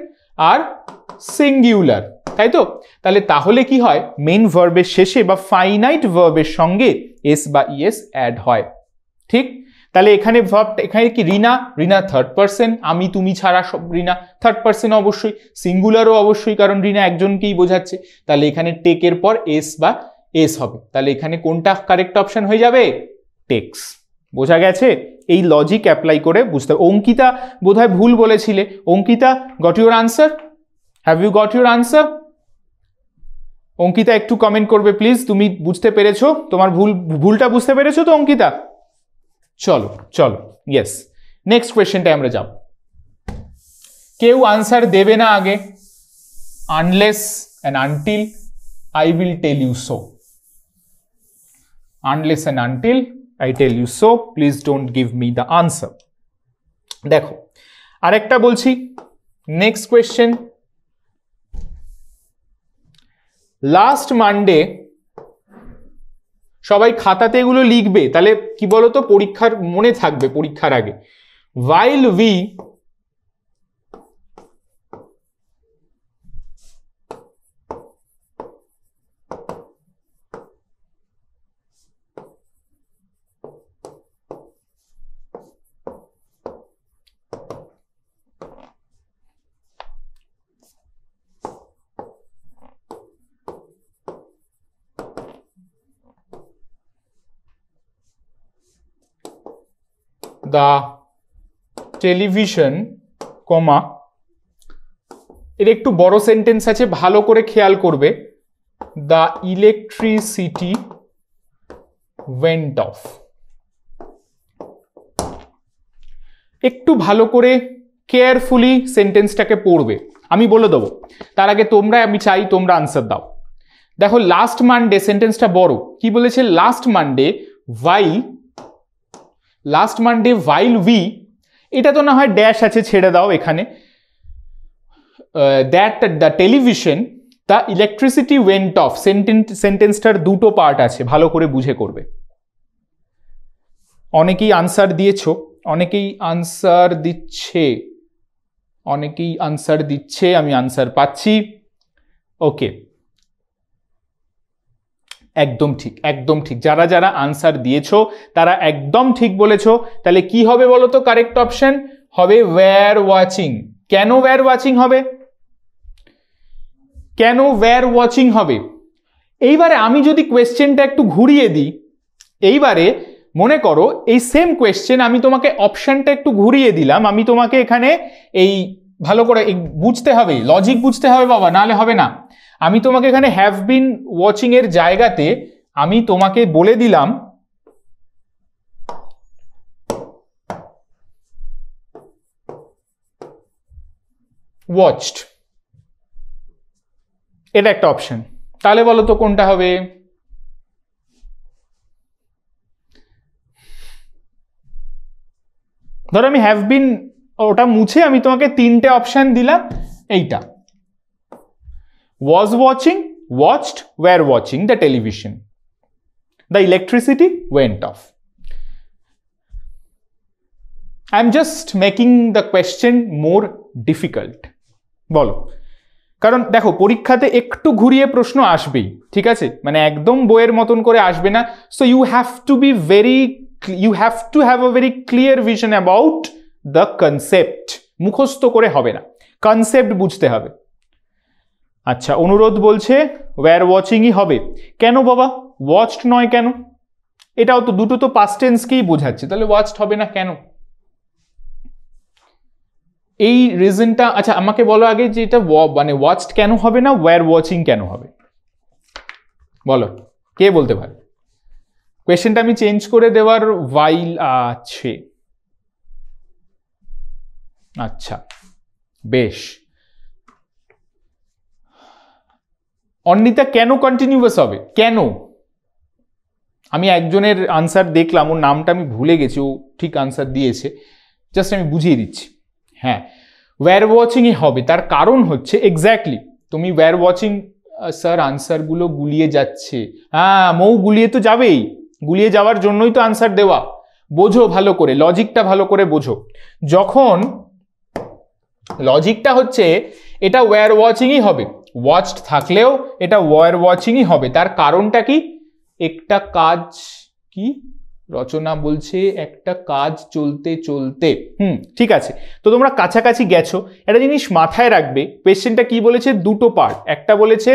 আর সিঙ্গুলার তাই তো তাহলে তাহলে কি হয় মেন ভার্বের শেষে বা ফাইনাইট ভার্বের সঙ্গে এস বা ইএস অ্যাড হয় ঠিক তাহলে এখানে ভার্ব এখানে কি রিনা রিনা থার্ড পার্সন আমি তুমি ছাড়া সব রিনা থার্ড পার্সন অবশ্যই সিঙ্গুলারও অবশ্যই কারণ রিনা একজনকেই বোঝাচ্ছে তাহলে এখানে টেকের পর এস বা এস হবে তাহলে এখানে কোনটা কারেক্ট অপশন হয়ে যাবে টেক্স বোঝা গেছে এই লজিক অ্যাপ্লাই করে বুঝতে অঙ্কিতা বোধহয় ভুল বলেছিলে Ankita got your answer have you got your answer Ankita একটু কমেন্ট করবে প্লিজ তুমি বুঝতে পেরেছো তোমার ভুল ভুলটা বুঝতে পেরেছো তো অঙ্কিতা চলো চলো ইয়েস নেক্সট কোয়েশ্চেনটায় আমরা যাব কেউ আনসার দেবে না আগে unless and until I will tell you so unless and until I tell you so, please don't give me the answer. দেখো আরেকটা বলছি নেক্সট কোয়েশ্চেন লাস্ট মানডে সবাই খাতাতে এগুলো লিখবে তাহলে কি বলতো পরীক্ষার মনে থাকবে পরীক্ষার আগে while we the television comma এর একটু বড় সেন্টেন্স আছে ভালো করে খেয়াল করবে দ্য ইলেকট্রিসিটি ওয়েন্ট অফ একটু ভালো করে কেয়ারফুলি সেন্টেন্সটাকে পড়বে আমি বলে দেবো তার আগে তোমরা আমি চাই তোমরা আনসার দাও দেখো লাস্ট মানডে সেন্টেন্সটা বড় কি বলেছে last Monday while last Monday while we এটা তো না হয় ড্যাশ আছে ছেড়ে দাও এখানে that the television the electricity went off sentence সেন্টেন্সটার দুটো পার্ট আছে ভালো করে বুঝে করবে অনেকেই আনসার দিয়েছ অনেকেই আনসার দিচ্ছে অনেকেই আনসার দিচ্ছে আমি আনসার পাচ্ছি ওকে একদম ঠিক একদম ঠিক যারা যারা আনসার দিয়েছো তারা একদম ঠিক বলেছো তাহলে কি হবে বলো তো কারেক্ট অপশন হবে ওয়্যার ওয়াচিং কেন ওয়্যার ওয়াচিং হবে কেন ওয়্যার ওয়াচিং হবে এইবারে আমি যদি কোয়েশ্চেনটা একটু ঘুরিয়ে দিই এইবারে মনে করো এই সেম কোয়েশ্চেন আমি তোমাকে অপশানটা একটু ঘুরিয়ে দিলাম আমি তোমাকে এখানে এই ভালো করে বুঝতে হবে লজিক বুঝতে হবে বাবা নাহলে হবে না আমি তোমাকে এখানে হ্যাভ বিন ওয়াচিংয়ের জায়গাতে আমি তোমাকে বলে দিলাম ওয়াচড এটা একটা অপশন তাহলে বলো তো কোনটা হবে ধরো আমি হ্যাভ বিন ওটা মুছে আমি তোমাকে তিনটে অপশান দিলাম এইটা was watching, watched, were watching the television. The electricity went off. I'm just making the question more difficult. বলো কারণ দেখো পরীক্ষাতে একটু ঘুরিয়ে প্রশ্ন আসবেই ঠিক আছে মানে একদম বইয়ের মতন করে আসবে না so you have to be very you have to have a very clear vision about the concept মুখস্থ করে হবে না কনসেপ্ট বুঝতে হবে আচ্ছা অনুরোধ বলছে ওয়্যার ওয়াচিংই হবে কেন বাবা ওয়াচড নয় কেন এটাও তো দুটো তো পাস্টেন্সকেই বোঝাচ্ছে তাহলে ওয়াচড হবে না কেন এই রিজনটা আচ্ছা আমাকে বলো আগে যে এটা মানে ওয়াচড কেন হবে না ওয়্যার ওয়াচিং কেন হবে বলো কে বলতে পারে কোয়েশ্চেনটা আমি চেঞ্জ করে দেওয়ার ওয়াইল আছে আচ্ছা বেশ অন্নিতা কেন কন্টিনিউয়াস হবে কেন আমি একজনের আনসার দেখলাম ওর নামটা আমি ভুলে গেছি ও ঠিক আনসার দিয়েছে জাস্ট আমি বুঝিয়ে দিচ্ছি হ্যাঁ ওয়্যার ওয়াচিংই হবে তার কারণ হচ্ছে এক্স্যাক্টলি তুমি ওয়্যার ওয়াচিং স্যার আনসারগুলো গুলিয়ে যাচ্ছে হ্যাঁ মৌ গুলিয়ে তো যাবেই গুলিয়ে যাওয়ার জন্যই তো আনসার দেওয়া বোঝো ভালো করে লজিকটা ভালো করে বোঝো যখন লজিকটা হচ্ছে এটা ওয়্যার ওয়াচিংই হবে ওয়াচড থাকলেও এটা ওয়ার ওয়াচিংই হবে তার কারণটা কি একটা কাজ কি রচনা বলছে একটা কাজ চলতে চলতে হুম ঠিক আছে তো তোমরা কাছাকাছি গেছো একটা জিনিস মাথায় রাখবে কোয়েশ্চেনটা কি বলেছে দুটো পার্ট একটা বলেছে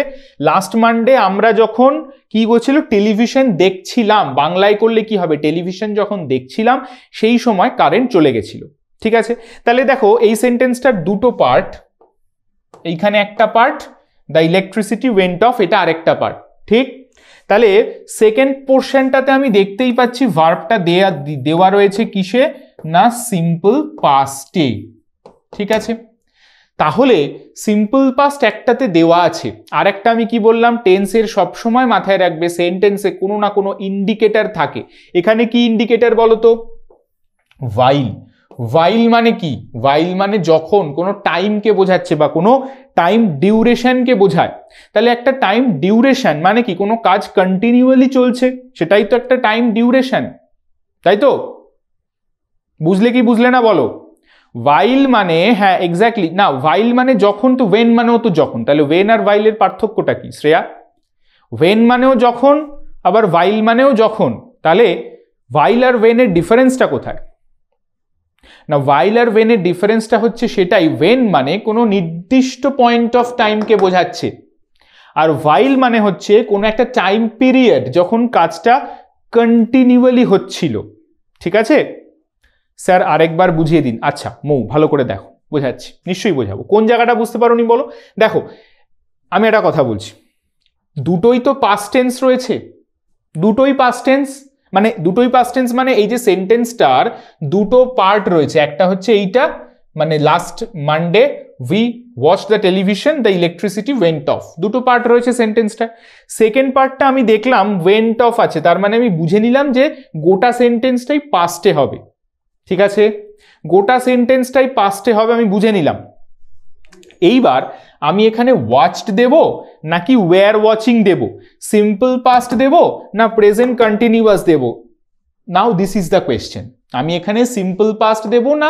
লাস্ট মানডে আমরা যখন কি বলছিল টেলিভিশন দেখছিলাম বাংলায় করলে কি হবে টেলিভিশন যখন দেখছিলাম সেই সময় কারেন্ট চলে গেছিল ঠিক আছে তাহলে দেখো এই সেন্টেন্সটার দুটো পার্ট এইখানে একটা part the electricity went off এটা আরেকটা পার্ট ঠিক তাহলে সেকেন্ড পোর্শনটাতে আমি দেখতেই পাচ্ছি ভার্বটা দেয়া দেওয়া রয়েছে কিসে না সিম্পল পাস্টে ঠিক আছে তাহলে সিম্পল পাস্ট একটাতে দেওয়া আছে আর একটা আমি কি বললাম টেন্সের সবসময় মাথায় রাখবে সেন্টেন্সে কোনো না কোনো ইন্ডিকেটার থাকে এখানে কি ইন্ডিকেটার বলো তো ভাইল ওয়াইল মানে কি ওয়াইল মানে যখন কোনো টাইমকে বোঝাচ্ছে বা কোনো টাইম ডিউরেশনকে বোঝায় তাহলে একটা টাইম ডিউরেশন মানে কি কোনো কাজ কন্টিনিউয়ালি চলছে সেটাই তো একটা টাইম ডিউরেশন তাই তো বুঝলে কি বুঝলে না বলো ওয়াইল মানে হ্যাঁ এক্স্যাক্টলি না ওয়াইল মানে যখন তো ওয়েন মানেও তো যখন তাহলে ওয়েন আর ওয়াইলের পার্থক্যটা কি শ্রেয়া ওয়েন মানেও যখন আবার ওয়াইল মানেও যখন তাহলে ওয়াইল আর ওয়েনের ডিফারেন্সটা কোথায় না ওয়াইল আর ওয়েনের ডিফারেন্সটা হচ্ছে সেটাই ওয়েন মানে কোনো নির্দিষ্ট পয়েন্ট অফ টাইমকে বোঝাচ্ছে আর ওয়াইল মানে হচ্ছে কোনো একটা টাইম পিরিয়ড যখন কাজটা কন্টিনিউয়ালি হচ্ছিল ঠিক আছে স্যার আরেকবার বুঝিয়ে দিন আচ্ছা মৌ ভালো করে দেখো বোঝাচ্ছি নিশ্চয়ই বোঝাবো কোন জায়গাটা বুঝতে পারো বলো দেখো আমি একটা কথা বলছি দুটোই তো পাস্ট টেন্স রয়েছে দুটোই পাস্ট টেন্স মানে দুটোই পাস্ট টেন্স মানে এই যে সেন্টেন্সটার দুটো পার্ট রয়েছে একটা হচ্ছে এইটা মানে last Monday we watch the television the electricity went off দুটো পার্ট রয়েছে সেন্টেন্সটা সেকেন্ড পার্টটা আমি দেখলাম ওয়েন্ট অফ আছে তার মানে আমি বুঝে নিলাম যে গোটা সেন্টেন্সটাই পাস্টে হবে ঠিক আছে গোটা সেন্টেন্সটাই পাস্টে হবে আমি বুঝে নিলাম এইবার আমি এখানে ওয়াচড দেব নাকি ওয়ার ওয়াচিং দেব সিম্পল পাস্ট দেব না প্রেজেন্ট কন্টিনিউয়াস দেব now this is the question আমি এখানে সিম্পল পাস্ট দেব না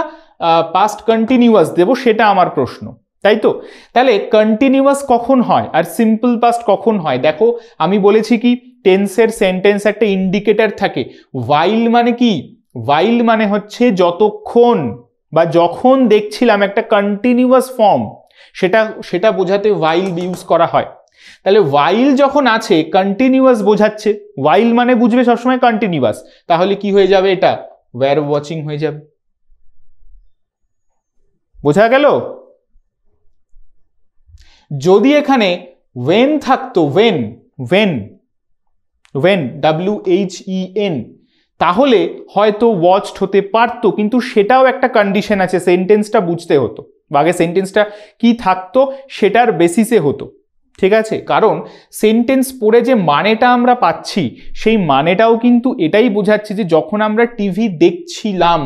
পাস্ট কন্টিনিউয়াস দেব সেটা আমার প্রশ্ন তাই তো তাহলে কন্টিনিউয়াস কখন হয় আর সিম্পল পাস্ট কখন হয় দেখো আমি বলেছি কি টেন্সের সেন্টেন্স একটা ইন্ডিকেটার থাকে ওয়াইল মানে কি ওয়াইল মানে হচ্ছে যতক্ষণ বা যখন দেখছিলাম একটা কন্টিনিউয়াস ফর্ম সেটা সেটা বোঝাতে ওয়াইল ইউজ করা হয় তাহলে ওয়াইল যখন আছে কন্টিনিউয়াস বোঝাচ্ছে ওয়াইল মানে বুঝবে সবসময় কন্টিনিউয়াস তাহলে কি হয়ে যাবে এটা ওয়ার ওয়াচিং হয়ে যাবে বোঝা গেল যদি এখানে ওয়েন থাকতো when when when W H E N তাহলে হয়তো ওয়াচড হতে পারতো কিন্তু সেটাও একটা কন্ডিশন আছে সেন্টেন্সটা বুঝতে হতো আগে সেন্টেন্সটা কি থাকতো সেটার বেসিসে হতো ঠিক আছে কারণ সেন্টেন্স পড়ে যে মানেটা আমরা পাচ্ছি সেই মানেটাও কিন্তু এটাই বোঝাচ্ছে যে যখন আমরা টিভি দেখছিলাম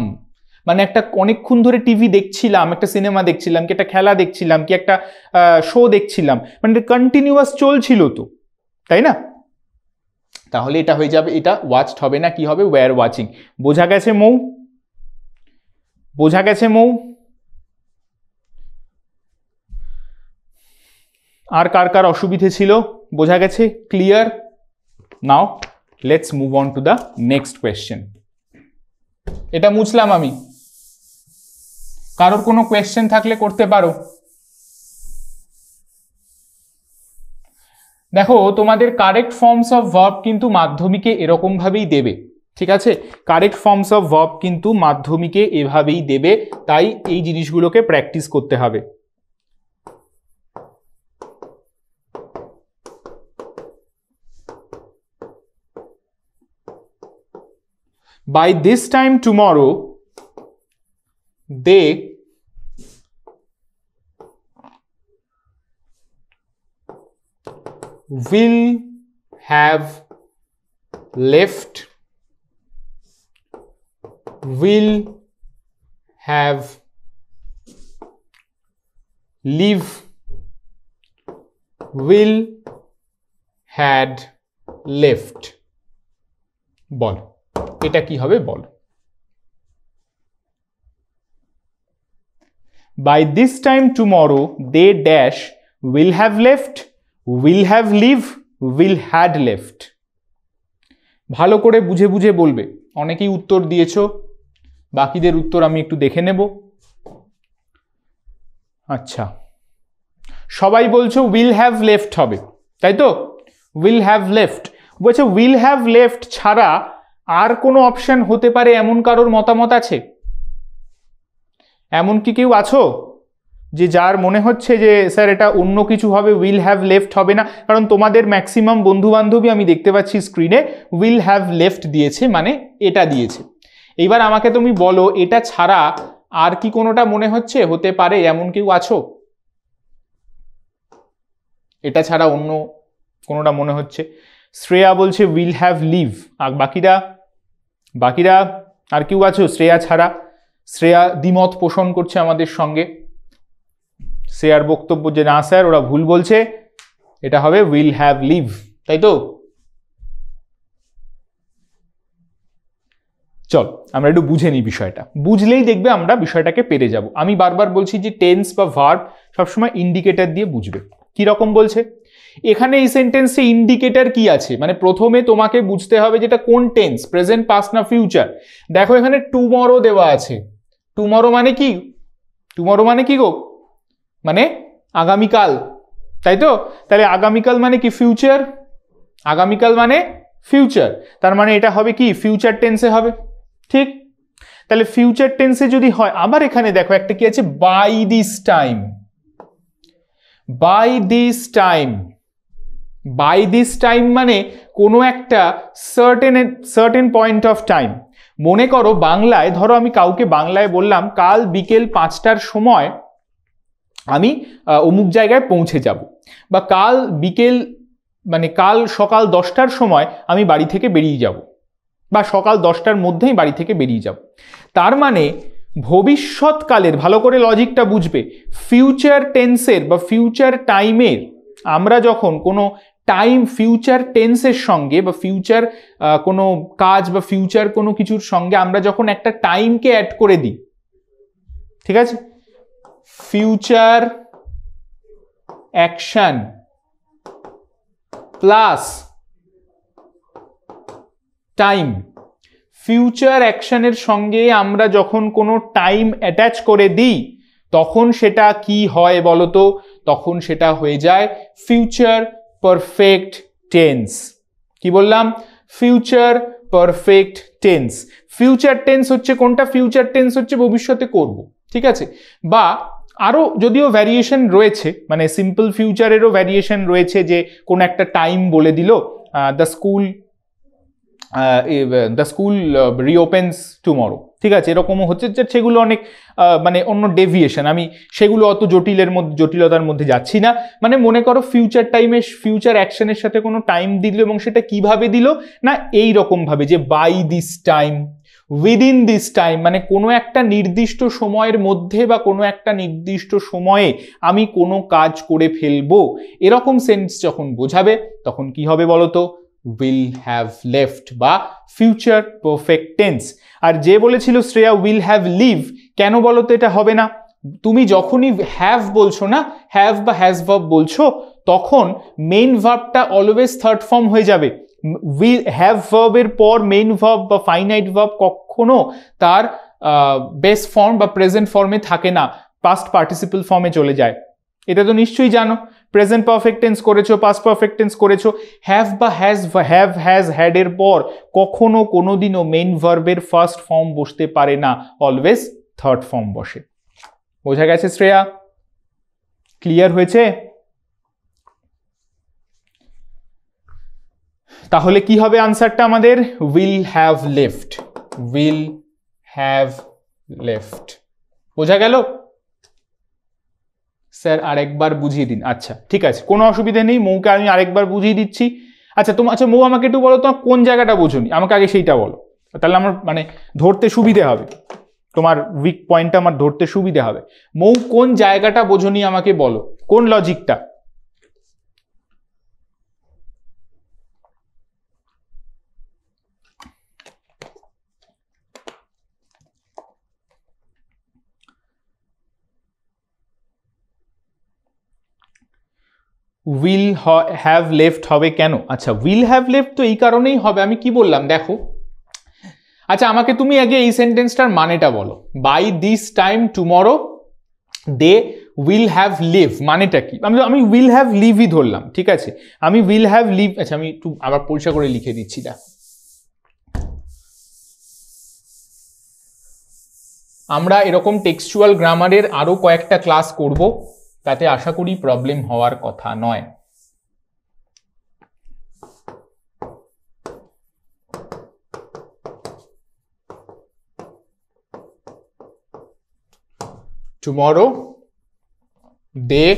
মানে একটা অনেকক্ষণ ধরে টিভি দেখছিলাম একটা সিনেমা দেখছিলাম কি একটা খেলা দেখছিলাম কি একটা শো দেখছিলাম মানে কন্টিনিউয়াস চলছিল তো তাই না তাহলে এটা হয়ে যাবে এটা ওয়াচড হবে না কি হবে ওয়্যার ওয়াচিং বোঝা গেছে মৌ বোঝা গেছে মৌ আর কার কার অসুবিধে ছিল বোঝা গেছে clear now let's move on to the next question এটা মুছলাম আমি কারোর কোনো কোয়েশ্চেন থাকলে করতে পারো দেখো তোমাদের কারেক্ট ফর্মস অফ ভার্ব কিন্তু মাধ্যমিকে এরকমভাবেই দেবে ঠিক আছে কারেক্ট ফর্মস অফ ভার্ব কিন্তু মাধ্যমিকে এভাবেই দেবে তাই এই জিনিসগুলোকে প্র্যাকটিস করতে হবে by this time tomorrow, they will have left will have leave. will had left ball এটা কি হবে বল by this time tomorrow they dash will have left will have leave will had left ভালো করে বুঝে বুঝে বলবে অনেকেই উত্তর দিয়েছ বাকিদের উত্তর আমি একটু দেখে নেব আচ্ছা সবাই বলছো উইল হ্যাভ লেফট হবে তাই তো উইল হ্যাভ লেফট বলছে উইল হ্যাভ লেফট ছাড়া আর কোনো অপশান হতে পারে এমন কারোর মতামত আছে এমন কি কেউ আছো যে যার মনে হচ্ছে যে স্যার এটা অন্য কিছু হবে উইল হ্যাভ লেফট হবে না কারণ তোমাদের ম্যাক্সিমাম বন্ধুবান্ধবী আমি দেখতে পাচ্ছি স্ক্রিনে উইল হ্যাভ লেফট দিয়েছে মানে এটা দিয়েছে এইবার আমাকে তুমি বলো এটা ছাড়া আর কি কোনোটা মনে হচ্ছে হতে পারে এমন কেউ আছো এটা ছাড়া অন্য কোনোটা মনে হচ্ছে শ্রেয়া বলছে উইল হ্যাভ লিভ আর বাকিরা বাকিরা আর কেউ আছো শ্রেয়া ছাড়া শ্রেয়া দ্বিমত পোষণ করছে আমাদের সঙ্গে শ্রেয়ার বক্তব্য যে না স্যার ওরা ভুল বলছে এটা হবে উইল হ্যাভ লিভ তাই তো চল আমরা একটু বুঝে নিই বিষয়টা বুঝলেই দেখবে আমরা বিষয়টাকে পেরে যাব আমি বারবার বলছি যে টেন্স বা ভার্ব সবসময় ইন্ডিকেটার দিয়ে বুঝবে কীরকম বলছে এখানে এই সেন্টেন্সে ইন্ডিকেটার কি আছে মানে প্রথমে তোমাকে বুঝতে হবে যেটা কোন টেন্স প্রেজেন্ট পাস্ট না ফিউচার দেখো এখানে টুমরো দেওয়া আছে টুমরো মানে কি টুমরো মানে কি গো মানে আগামীকাল তাই তো তাহলে আগামীকাল মানে কি ফিউচার আগামীকাল মানে ফিউচার তার মানে এটা হবে কি ফিউচার টেন্সে হবে ঠিক তাহলে ফিউচার টেন্সে যদি হয় আবার এখানে দেখো একটা কি আছে by this time by this time by this time মানে কোনো একটা certain certain point of time মনে করো বাংলায় ধরো আমি কাউকে বাংলায় বললাম কাল বিকেল পাঁচটার সময় আমি অমুক জায়গায় পৌঁছে যাব বা কাল বিকেল মানে কাল সকাল দশটার সময় আমি বাড়ি থেকে বেরিয়ে যাব বা সকাল দশটার মধ্যেই বাড়ি থেকে বেরিয়ে যাব তার মানে ভবিষ্যৎকালের ভালো করে লজিকটা বুঝবে ফিউচার টেন্সের বা ফিউচার টাইমের আমরা যখন কোনো টাইম ফিউচার টেন্সের সঙ্গে বা ফিউচার কোনো কাজ বা ফিউচার কোনো কিছুর সঙ্গে আমরা যখন একটা টাইমকে অ্যাড করে দিই ঠিক আছে future action plus time future অ্যাকশনের সঙ্গে আমরা যখন কোনো টাইম অ্যাটাচ করে দিই তখন সেটা কি হয় বলতো তখন সেটা হয়ে যায় ফিউচার পারফেক্ট টেন্স কি বললাম future perfect tense future tense হচ্ছে কোনটা ফিউচার টেন্স হচ্ছে ভবিষ্যতে করব ঠিক আছে বা আরও যদিও ভ্যারিয়েশন রয়েছে মানে সিম্পল ফিউচারেরও ভ্যারিয়েশন রয়েছে যে কোনো একটা টাইম বলে দিল the school the school reopens tomorrow ঠিক আছে এরকমও হচ্ছে যে সেগুলো অনেক মানে অন্য ডেভিয়েশন আমি সেগুলো অত জটিলের মধ্যে জটিলতার মধ্যে যাচ্ছি না মানে মনে করো ফিউচার টাইমে ফিউচার অ্যাকশনের সাথে কোনো টাইম দিল এবং সেটা কিভাবে দিল না এই রকমভাবে যে by this time within this time মানে কোনো একটা নির্দিষ্ট সময়ের মধ্যে বা কোনো একটা নির্দিষ্ট সময়ে আমি কোনো কাজ করে ফেলবো এরকম সেন্স যখন বোঝাবে তখন কি হবে বলতো উইল হ্যাভ লেফট বা ফিউচার পারফেক্ট টেন্স আর যে বলেছিল শ্রেয়া উইল হ্যাভ লিভ কেন বলো তো এটা হবে না তুমি যখনই হ্যাভ বলছো না হ্যাভ বা হ্যাজ ভাব বলছো তখন মেইন ভাবটা অলওয়েজ থার্ড ফর্ম হয়ে যাবে উইল হ্যাভ ভাবের পর মেইন ভাব বা ফাইনাইট ভাব কখনো তার বেস্ট ফর্ম বা প্রেজেন্ট ফর্মে থাকে না পাস্ট পার্টিসিপল ফর্মে চলে যায় এটা তো নিশ্চয়ই জানো প্রেজেন্ট পারফেক্ট টেন্স করেছো পাস্ট পারফেক্ট টেন্স করেছো হ্যাভ বা হ্যাজ হ্যাভ হ্যাজ হ্যাডের পর কখনো কোনো দিনও মেইন ভার্বের ফার্স্ট ফর্ম বসতে পারে না অলওয়েজ থার্ড ফর্ম বসে বোঝা গেছে শ্রেয়া ক্লিয়ার হয়েছে তাহলে কি হবে আনসারটা আমাদের will have left will have left বোঝা গেল স্যার আরেকবার বুঝিয়ে দিন আচ্ছা ঠিক আছে কোনো অসুবিধা নেই মৌকে আমি আরেকবার বুঝিয়ে দিচ্ছি আচ্ছা তোমার আচ্ছা মৌ আমাকে একটু বলো তোমার কোন জায়গাটা বোঝোনি আমাকে আগে সেইটা বলো তাহলে আমার মানে ধরতে সুবিধে হবে তোমার উইক পয়েন্টটা আমার ধরতে সুবিধে হবে মৌ কোন জায়গাটা বোঝনি আমাকে বলো কোন লজিকটা উইল হ্যাভ লেফট হবে কেন আচ্ছা উইল হ্যাভ লেফট তো এই কারণেই হবে আমি কি বললাম দেখো আচ্ছা আমাকে তুমি আগে এই সেন্টেন্সটার মানেটা বলো by this time tomorrow they will have leave মানেটা কি আমি আমি উইল হ্যাভ লিভই ধরলাম ঠিক আছে আমি উইল হ্যাভ লিভ আচ্ছা আমি একটু আবার পরিষ্কার করে লিখে দিচ্ছি দেখো আমরা এরকম টেক্সচুয়াল গ্রামারের আরও কয়েকটা ক্লাস করব তাতে আশা করি প্রবলেম হওয়ার কথা নয় টুমরো they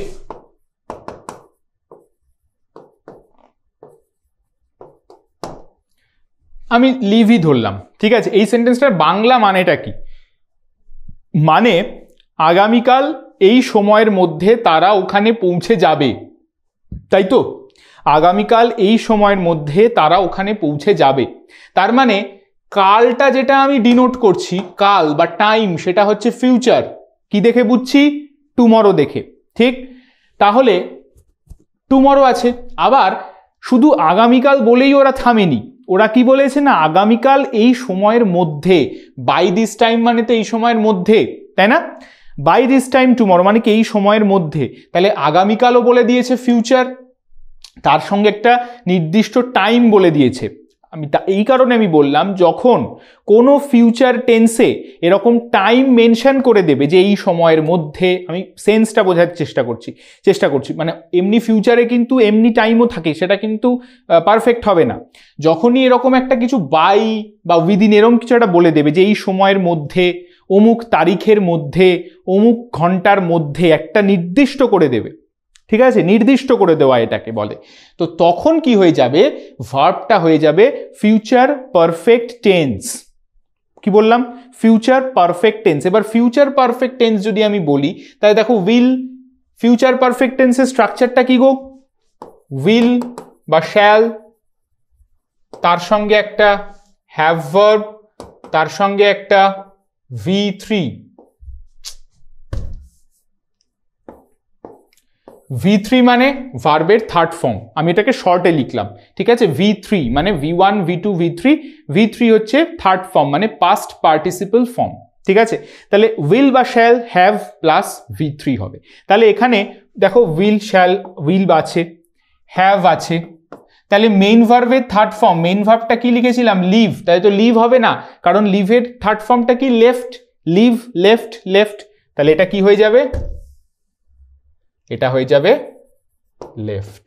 আমি লিভই ধরলাম ঠিক আছে এই সেন্টেন্সটার বাংলা মানেটা কি মানে আগামীকাল এই সময়ের মধ্যে তারা ওখানে পৌঁছে যাবে তাই তো আগামীকাল এই সময়ের মধ্যে তারা ওখানে পৌঁছে যাবে তার মানে কালটা যেটা আমি ডিনোট করছি কাল বা টাইম সেটা হচ্ছে ফিউচার কি দেখে বুঝছি টুমরো দেখে ঠিক তাহলে টুমরো আছে আবার শুধু আগামীকাল বলেই ওরা থামেনি ওরা কি বলেছে না আগামীকাল এই সময়ের মধ্যে বাই দিস টাইম মানে তো এই সময়ের মধ্যে তাই না বাই দিস টাইম টুমরো মানে কি এই সময়ের মধ্যে তাহলে আগামীকালও বলে দিয়েছে ফিউচার তার সঙ্গে একটা নির্দিষ্ট টাইম বলে দিয়েছে আমি তা এই কারণে আমি বললাম যখন কোনো ফিউচার টেন্সে এরকম টাইম মেনশন করে দেবে যে এই সময়ের মধ্যে আমি সেন্সটা বোঝার চেষ্টা করছি চেষ্টা করছি মানে এমনি ফিউচারে কিন্তু এমনি টাইমও থাকে সেটা কিন্তু পারফেক্ট হবে না যখনই এরকম একটা কিছু বাই বা উইদিন এরকম কিছু একটা বলে দেবে যে এই সময়ের মধ্যে অমুক তারিখের মধ্যে অমুক ঘন্টার মধ্যে একটা নির্দিষ্ট করে দেবে ঠিক আছে নির্দিষ্ট করে দেওয়া এটাকে বলে তো তখন কি হয়ে যাবে ভার্বটা হয়ে যাবে ফিউচার পারফেক্ট টেন্স কি বললাম ফিউচার পারফেক্ট টেন্স এবার ফিউচার পারফেক্ট টেন্স যদি আমি বলি তাহলে দেখো উইল ফিউচার পারফেক্ট টেন্সের স্ট্রাকচারটা কি গো উইল বা শ্যাল তার সঙ্গে একটা হ্যাভ ভার্ব তার সঙ্গে একটা V3. ভি থ্রি মানে ভার্বের থার্ড ফর্ম আমি এটাকে শর্টে লিখলাম ঠিক আছে ভি থ্রি মানে V one V two V three V three হচ্ছে থার্ড ফর্ম মানে পাস্ট পার্টিসিপল ফর্ম ঠিক আছে তাহলে উইল বা shall have plus V three হবে তাহলে এখানে দেখো উইল শ্যাল উইল আছে হ্যাভ আছে তাহলে মেইন ভার্ভের থার্ড ফর্ম মেইন ভার্ভটা কি লিখেছিলাম লিভ তাই তো লিভ হবে না কারণ লিভের থার্ড ফর্মটা কি লেফট লিভ লেফট লেফট তাহলে এটা কি হয়ে যাবে এটা হয়ে যাবে লেফট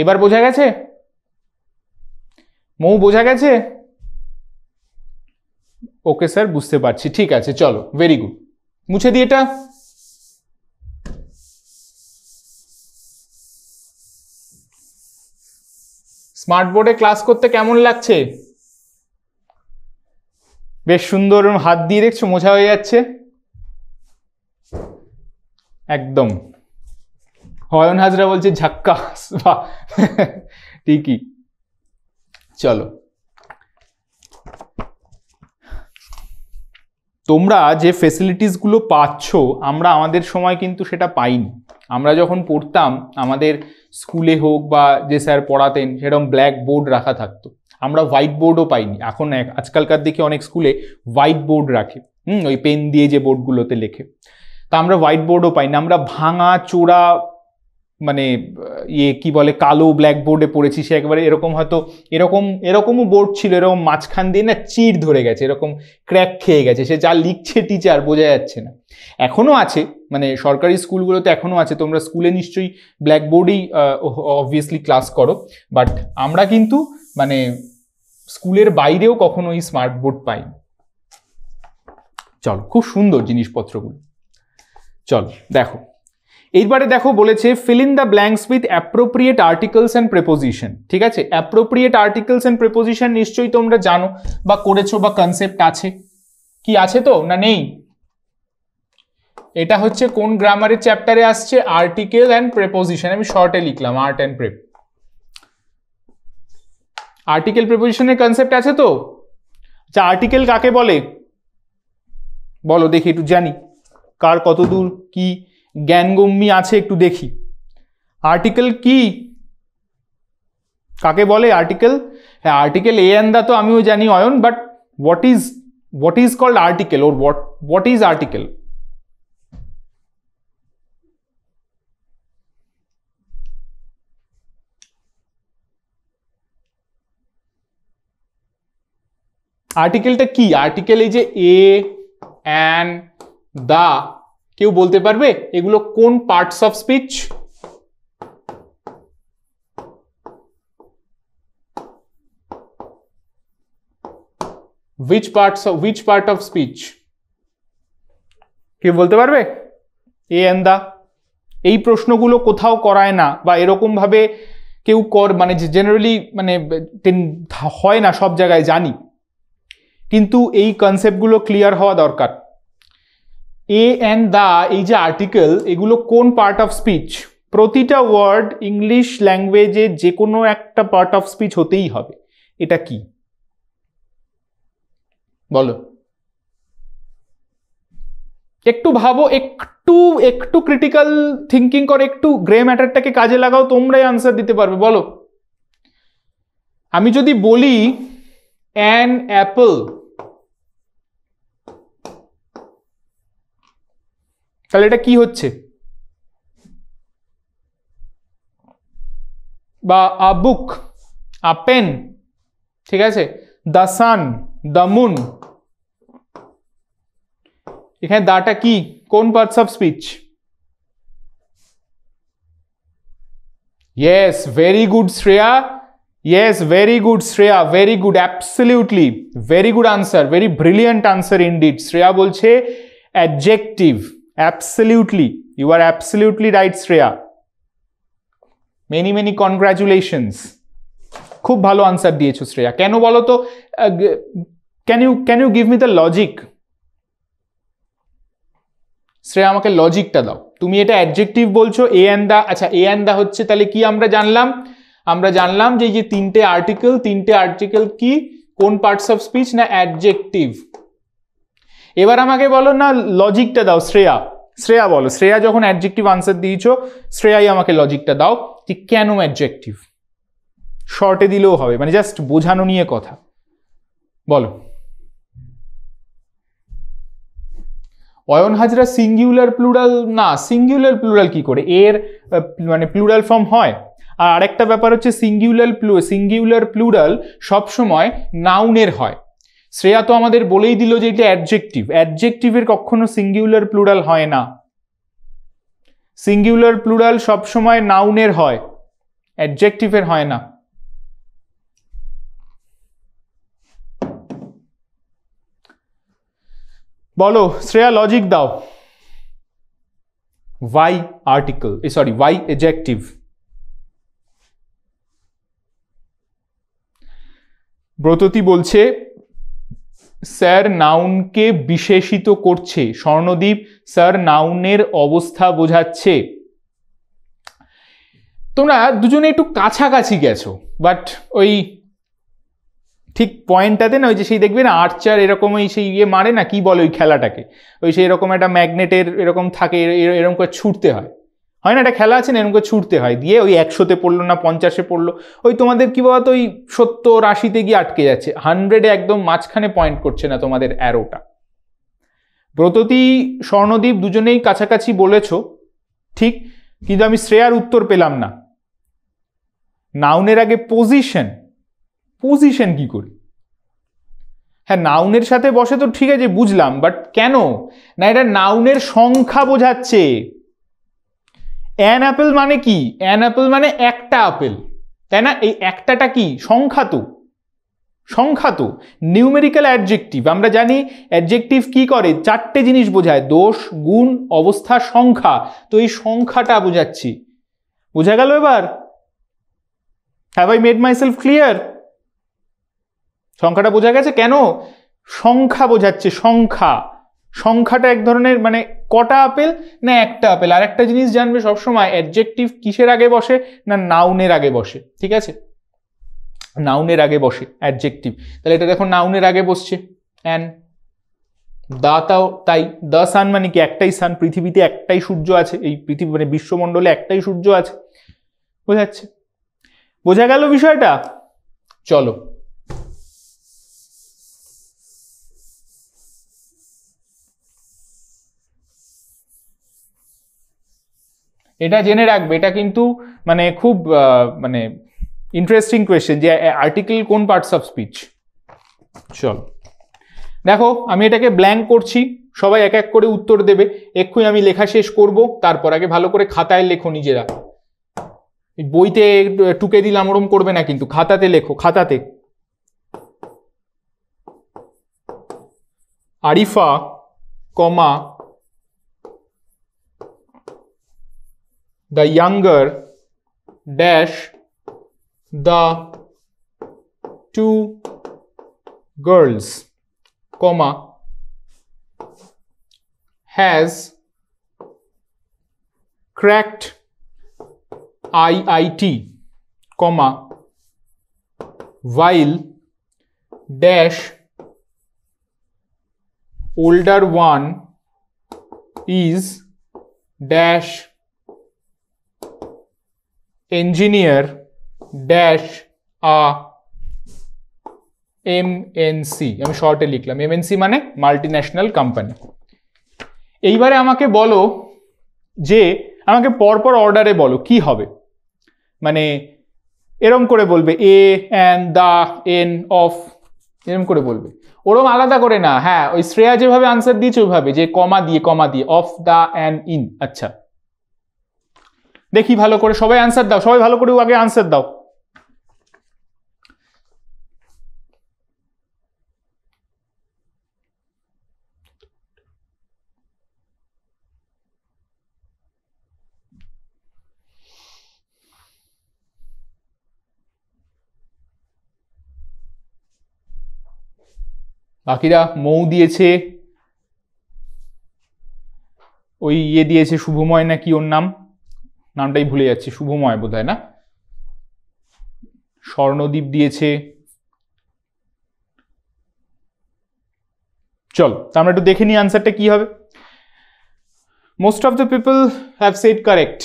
এবার বোঝা গেছে মৌ বোঝা গেছে ওকে স্যার বুঝতে পারছি ঠিক আছে চলো ভেরি গুড মুছে দিয়ে এটা স্মার্ট বোর্ডে ক্লাস করতে কেমন লাগছে বেশ সুন্দর হাত দিয়ে দেখছো মোছা হয়ে যাচ্ছে একদম হয়ন হাজরা বলছে ঝাক্কা ঠিকই চলো তোমরা যে ফেসিলিটিসগুলো পাচ্ছ আমরা আমাদের সময় কিন্তু সেটা পাইনি আমরা যখন পড়তাম আমাদের স্কুলে হোক বা যে স্যার পড়াতেন সেরকম ব্ল্যাক বোর্ড রাখা থাকতো আমরা হোয়াইট বোর্ডও পাইনি এখন এক আজকালকার দিকে অনেক স্কুলে হোয়াইট বোর্ড রাখে হুম ওই পেন দিয়ে যে বোর্ডগুলোতে লেখে তা আমরা হোয়াইট বোর্ডও পাইনি আমরা ভাঙা চোরা মানে ইয়ে কি বলে কালো ব্ল্যাকবোর্ডে পড়েছি সে একবারে এরকম হয়তো এরকম এরকমও বোর্ড ছিল এরকম মাঝখান দিয়ে না চির ধরে গেছে এরকম ক্র্যাক খেয়ে গেছে সে যা লিখছে টিচার বোঝা যাচ্ছে না এখনও আছে মানে সরকারি স্কুলগুলোতে এখনও আছে তোমরা স্কুলে নিশ্চয়ই ব্ল্যাকবোর্ডেই অবভিয়াসলি ক্লাস করো বাট আমরা কিন্তু মানে স্কুলের বাইরেও কখনো এই স্মার্ট বোর্ড পাই চলো খুব সুন্দর জিনিসপত্রগুলো চলো দেখো এইবারে দেখো বলেছে fill in the blanks with appropriate articles and preposition ঠিক আছে অ্যাপ্রোপ্রিয়েট আর্টিকেলস অ্যান্ড প্রেপোজিশন নিশ্চয়ই তোমরা জানো বা করেছো বা কনসেপ্ট আছে কি আছে তো না নেই এটা হচ্ছে কোন গ্রামারের চ্যাপ্টারে আসছে আর্টিকেল অ্যান্ড প্রেপোজিশন আমি শর্টে লিখলাম আর্ট অ্যান্ড প্রেপ আর্টিকেল প্রেপোজিশনের কনসেপ্ট আছে তো আচ্ছা আর্টিকেল কাকে বলে বলো দেখি একটু জানি কার কত দূর কী ज्ञानगम्मी आटू आर्टिकल की का बोले आर्टिकल हाँ आर्टिकल ए एन दा तो Ayan but what is what is called article और what what is article article टा की आर्टिकल ए एन दा কেউ বলতে পারবে এগুলো কোন parts of speech which parts of which part of speech কেউ বলতে পারবে এ অ্যান্ড দা এই প্রশ্নগুলো কোথাও করায় না বা এরকমভাবে কেউ কর মানে জেনারেলি মানে হয় না সব জায়গায় জানি কিন্তু এই কনসেপ্টগুলো ক্লিয়ার হওয়া দরকার এ অ্যান্ড দা এই যে আর্টিকেল এগুলো কোন পার্ট অফ স্পিচ প্রতিটা ওয়ার্ড ইংলিশ ল্যাঙ্গুয়েজে যে কোনো একটা পার্ট অফ স্পিচ হতেই হবে এটা কি বলো একটু ভাবো একটু একটু ক্রিটিক্যাল থিঙ্কিং করে একটু গ্রে ম্যাটারটাকে কাজে লাগাও তোমরাই আনসার দিতে পারবে বলো আমি যদি বলি অ্যান অ্যাপল তাহলে এটা কি হচ্ছে বা আ বুক আ পেন ঠিক আছে দা সান দা মুন এখানে দাটা কি কোন parts of speech yes very good Shreya yes very good Shreya very good absolutely very good answer very brilliant answer indeed Shreya बोलछे adjective Absolutely. You are absolutely right, Shreya. Many, many congratulations. খুব ভালো answer দিয়েছো শ্রেয়া কেন বলো তো can you can you give me the logic Shreya আমাকে লজিকটা দাও তুমি এটা অ্যাডজেক্টিভ বলছো এ অ্যান্ড দা আচ্ছা এ অ্যান্ড দা হচ্ছে তাহলে কি আমরা জানলাম আমরা জানলাম যে এই যে তিনটে আর্টিকেল তিনটে আর্টিকেল কি কোন পার্টস অফ স্পিচ না অ্যাডজেক্টিভ এবার আমাকে বলো না লজিকটা দাও শ্রেয়া শ্রেয়া বলো শ্রেয়া যখন অ্যাডজেক্টিভ আনসার দিয়েছো শ্রেয়াই আমাকে লজিকটা দাও যে কেন অ্যাডজেক্টিভ শর্টে দিলেও হবে মানে জাস্ট বোঝানো নিয়ে কথা বলো অয়ন হাজরা সিঙ্গুলার প্লুরাল না সিঙ্গুলার প্লুরাল কি করে এর মানে প্লুরাল ফর্ম হয় আর আরেকটা ব্যাপার হচ্ছে সিঙ্গুলার প্লু সিঙ্গুলার প্লুরাল সবসময় নাউনের হয় শ্রেয়া তো আমাদের বলেই দিল যে এটা অ্যাডজেক্টিভ অ্যাডজেক্টিভের কখনো সিঙ্গুলার প্লুরাল হয় না সিঙ্গুলার প্লুরাল সবসময় নাউনের হয় অ্যাডজেক্টিভের হয় না বলো শ্রেয়া লজিক দাও why article sorry why adjective Bratati বলছে স্যার নাউনকে বিশেষিত করছে স্বর্ণদ্বীপ স্যার নাউনের অবস্থা বোঝাচ্ছে তোমরা দুজনে একটু কাছাকাছি গেছো বাট ওই ঠিক পয়েন্টটাতে না ওই যে সেই দেখবে না আর্চার এরকম ওই সেই ইয়ে মারে না কি বলে ওই খেলাটাকে ওই সেই এরকম একটা ম্যাগনেটের এরকম থাকে এরকম করে ছুটতে হয় হয় না একটা খেলা আছে না এরকম ছুটতে হয় দিয়ে ওই একশোতে পড়লো না পঞ্চাশে পড়লো ওই তোমাদের কী বলতো ওই সত্তর আশিতে গিয়ে আটকে যাচ্ছে হান্ড্রেডে একদম মাঝখানে পয়েন্ট করছে না তোমাদের অ্যারোটা ব্রততি স্বর্ণদ্বীপ দুজনেই কাছাকাছি বলেছ ঠিক কিন্তু আমি শ্রেয়ার উত্তর পেলাম না নাউনের আগে পজিশন পজিশন কি করি হ্যাঁ নাউনের সাথে বসে তো ঠিক আছে বুঝলাম বাট কেন না এটা নাউনের সংখ্যা বোঝাচ্ছে অ্যান অ্যাপেল মানে কি অ্যান অ্যাপেল মানে একটা আপেল তাই না এই একটাটা কি সংখ্যাত সংখ্যাত নিউমেরিক্যাল অ্যাডজেক্টিভ আমরা জানি অ্যাডজেক্টিভ কি করে চারটে জিনিস বোঝায় দোষ গুণ অবস্থা সংখ্যা তো এই সংখ্যাটা বোঝাচ্ছি বোঝা গেল এবার have I made myself clear সংখ্যাটা বোঝা গেছে কেন সংখ্যা বোঝাচ্ছে সংখ্যা সংখ্যাটা এক ধরনের মানে কটা আপেল না একটা আপেল আর একটা জিনিস জানবে সবসময় অ্যাডজেক্টিভ কিসের আগে বসে না নাউনের আগে বসে ঠিক আছে নাউনের আগে বসে অ্যাডজেক্টিভ তাহলে এটা দেখো নাউনের আগে বসছে অ্যান দা তাও তাই দ্য সান মানে কি একটাই সান পৃথিবীতে একটাই সূর্য আছে এই পৃথিবী মানে বিশ্বমণ্ডলে একটাই সূর্য আছে বোঝা যাচ্ছে বোঝা গেল বিষয়টা চলো এটা জেনে রাখবে এটা কিন্তু মানে খুব মানে ইন্টারেস্টিং কোয়েশ্চেন যে আর্টিকেল কোন পার্টস অফ স্পিচ চল দেখো আমি এটাকে ব্ল্যাঙ্ক করছি সবাই এক এক করে উত্তর দেবে এক্ষুনি আমি লেখা শেষ করব তারপর আগে ভালো করে খাতায় লেখো নিজেরা বইতে টুকে দিলাম ওরম করবে না কিন্তু খাতাতে লেখো খাতাতে আরিফা কমা the younger dash the two girls comma has cracked IIT comma while dash older one is dash engineer dash a MNC আমি শর্টে লিখলাম এমএনসি মানে মাল্টি ন্যাশনাল কোম্পানি এইবারে আমাকে বলো যে আমাকে পরপর অর্ডারে বলো কি হবে মানে এরম করে বলবে a and the an of এরম করে বলবে ওরম আলাদা করে না হ্যাঁ ওই শ্রেয়া যেভাবে আনসার দিয়েছে ওইভাবে যে কমা দিয়ে কমা দিয়ে অফ দ্য অ্যান্ড ইন আচ্ছা দেখি ভালো করে সবাই আনসার দাও সবাই ভালো করে আগে আনসার দাও বাকিরা মৌ দিয়েছে ওই ইয়ে দিয়েছে শুভময় নাকি ওর নাম নামটাই ভুলে যাচ্ছি শুভময় বোধ না স্বর্ণদ্বীপ দিয়েছে চল তা আমরা একটু দেখে নিই আনসারটা কি হবে most of the people have set correct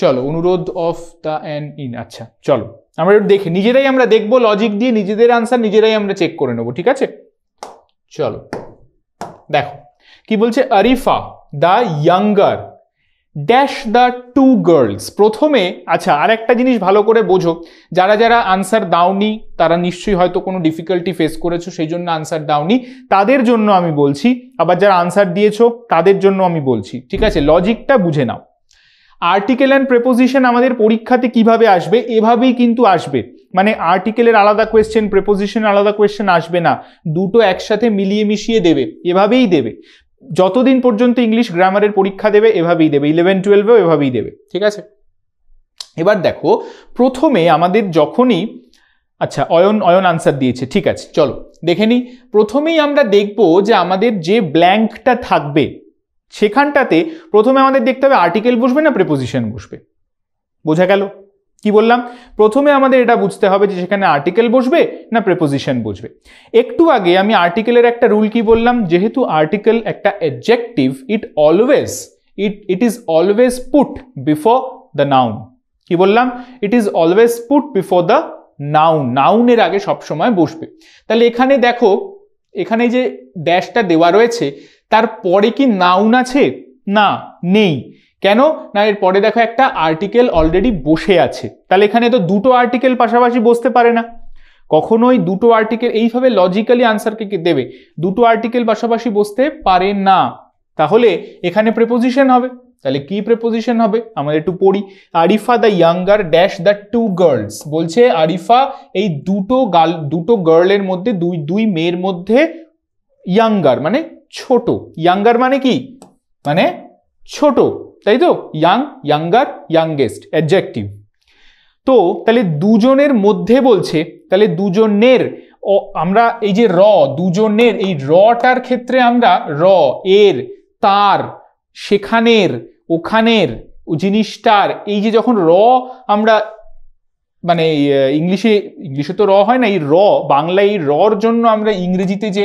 চলো অনুরোধ অফ দ্য অ্যান ইন আচ্ছা চলো আমরা একটু দেখে নিজেরাই আমরা দেখবো লজিক দিয়ে নিজেদের আনসার নিজেরাই আমরা চেক করে নেবো ঠিক আছে চলো দেখো কি বলছে Arifa the younger dash the two girls প্রথমে আচ্ছা আর একটা জিনিস ভালো করে বোঝো যারা যারা আনসার দাওনি তারা নিশ্চয়ই হয়তো কোনো ডিফিকাল্টি ফেস করেছো সেই জন্য আনসার দাওনি তাদের জন্য আমি বলছি আবার যারা আনসার দিয়েছো তাদের জন্য আমি বলছি ঠিক আছে লজিকটা বুঝে নাও আর্টিকেল অ্যান্ড প্রেপোজিশন আমাদের পরীক্ষাতে কিভাবে আসবে এভাবেই কিন্তু আসবে মানে আর্টিকেলের আলাদা কোয়েশ্চেন প্রেপোজিশন আলাদা কোয়েশ্চেন আসবে না দুটো একসাথে মিলিয়ে মিশিয়ে দেবে এভাবেই দেবে যতদিন পর্যন্ত ইংলিশ গ্রামারের পরীক্ষা দেবে এভাবেই দেবে ইলেভেন টুয়েলভেও এভাবেই দেবে ঠিক আছে এবার দেখো প্রথমে আমাদের যখনই আচ্ছা অয়ন অয়ন আনসার দিয়েছে ঠিক আছে চলো দেখে নিই প্রথমেই আমরা দেখব যে আমাদের যে ব্ল্যাঙ্কটা থাকবে সেখানটাতে প্রথমে আমাদের দেখতে হবে আর্টিকেল বসবে না প্রেপোজিশন বসবে বোঝা গেল কি বললাম প্রথমে আমাদের এটা বুঝতে হবে যে সেখানে আর্টিকেল বসবে না প্রেপোজিশন বসবে একটু আগে আমি আর্টিকেলের একটা রুল কি বললাম যেহেতু আর্টিকেল একটা adjective it always it it is always put before the noun কি বললাম it is always put before the noun নাউনের আগে সবসময় বসবে তাহলে এখানে দেখো এখানে যে ড্যাশটা দেওয়া রয়েছে তার পরে কি নাউন আছে না নেই কেন না এর পরে দেখো একটা আর্টিকেল অলরেডি বসে আছে তাহলে এখানে তো দুটো আর্টিকেল পাশাপাশি বসতে পারে না কখনোই দুটো আর্টিকেল এইভাবে লজিক্যালি আনসারকে দেবে দুটো আর্টিকেল পাশাপাশি বসতে পারে না তাহলে এখানে প্রেপোজিশন হবে তাহলে কি প্রেপোজিশন হবে আমাদের একটু পড়ি Arifa the younger dash the two girls বলছে আরিফা এই দুটো গার্ল দুটো গার্লের মধ্যে দুই দুই মেয়ের মধ্যে ইয়াঙ্গার মানে ছোট ইয়াঙ্গার মানে কি মানে ছোট তাই তো ইয়াং ইয়াঙ্গার ইয়াঙ্গেস্ট অ্যাডজেক্টিভ তো তাহলে দুজনের মধ্যে বলছে তাহলে দুজনের আমরা এই যে র দুজনের এই রটার ক্ষেত্রে আমরা র এর তার সেখানের ওখানের জিনিসটার এই যে যখন র আমরা মানে ইংলিশে ইংলিশে তো র হয় না এই র বাংলায় এই রর জন্য আমরা ইংরেজিতে যে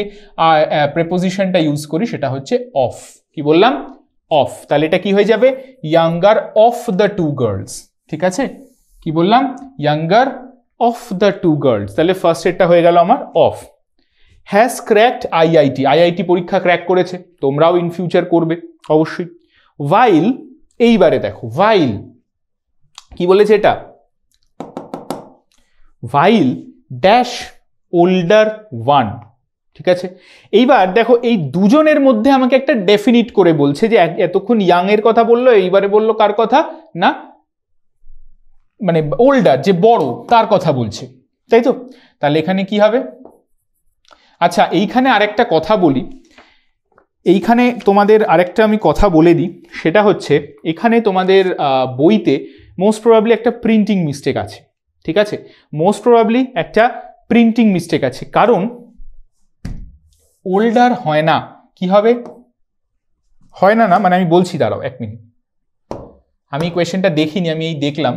প্রেপোজিশনটা ইউজ করি সেটা হচ্ছে অফ কি বললাম অফ তাহলে এটা কি হয়ে যাবে younger of the two girls ঠিক আছে কি বললাম younger of the two girls তাহলে ফার্স্ট এটা হয়ে গেল আমার of has cracked IIT IIT পরীক্ষা ক্র্যাক করেছে তোমরাও ইন ফিউচার করবে অবশ্যই ওয়াইল এইবারে দেখো ওয়াইল কি বলেছে এটা ওয়াইল ড্যাশ ওল্ডার ওয়ান ঠিক আছে এইবার দেখো এই দুজনের মধ্যে আমাকে একটা ডেফিনিট করে বলছে যে এতক্ষণ ইয়াং এর কথা বললো এইবারে বললো কার কথা না মানে ওল্ডার যে বড় তার কথা বলছে তাই তো তাহলে এখানে কি হবে আচ্ছা এইখানে আরেকটা কথা বলি এইখানে তোমাদের আরেকটা আমি কথা বলে দিই সেটা হচ্ছে এখানে তোমাদের বইতে মোস্ট প্রবাবলি একটা প্রিন্টিং মিস্টেক আছে ঠিক আছে মোস্ট প্রবাবলি একটা প্রিন্টিং মিস্টেক আছে কারণ ওল্ডার হয় না কি হবে হয় না না মানে আমি বলছি দাঁড়াও এক মিনিট আমি কোয়েশ্চেনটা দেখিনি আমি এই দেখলাম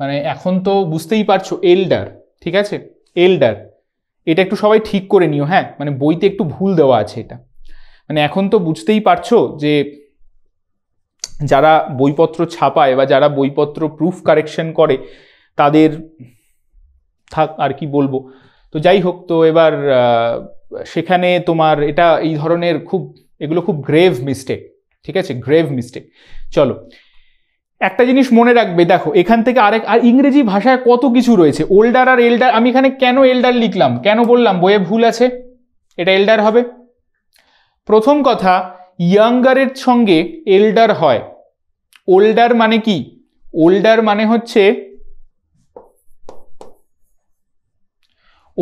মানে এখন তো বুঝতেই পারছো এল্ডার ঠিক আছে এল্ডার এটা একটু সবাই ঠিক করে নিও হ্যাঁ মানে বইতে একটু ভুল দেওয়া আছে এটা মানে এখন তো বুঝতেই পারছো যে যারা বইপত্র ছাপায় বা যারা বইপত্র প্রুফ কারেকশন করে তাদের থাক আর কি বলবো তো যাই হোক তো এবার সেখানে তোমার এটা এই ধরনের খুব এগুলো খুব গ্রেভ মিস্টেক ঠিক আছে গ্রেভ মিস্টেক চলো একটা জিনিস মনে রাখবে দেখো এখান থেকে আরেক আর ইংরেজি ভাষায় কত কিছু রয়েছে ওল্ডার আর এল্ডার আমি এখানে কেন এল্ডার লিখলাম কেন বললাম বইয়ে ভুল আছে এটা এল্ডার হবে প্রথম কথা ইয়াঙ্গারের সঙ্গে এল্ডার হয় ওল্ডার মানে কি ওল্ডার মানে হচ্ছে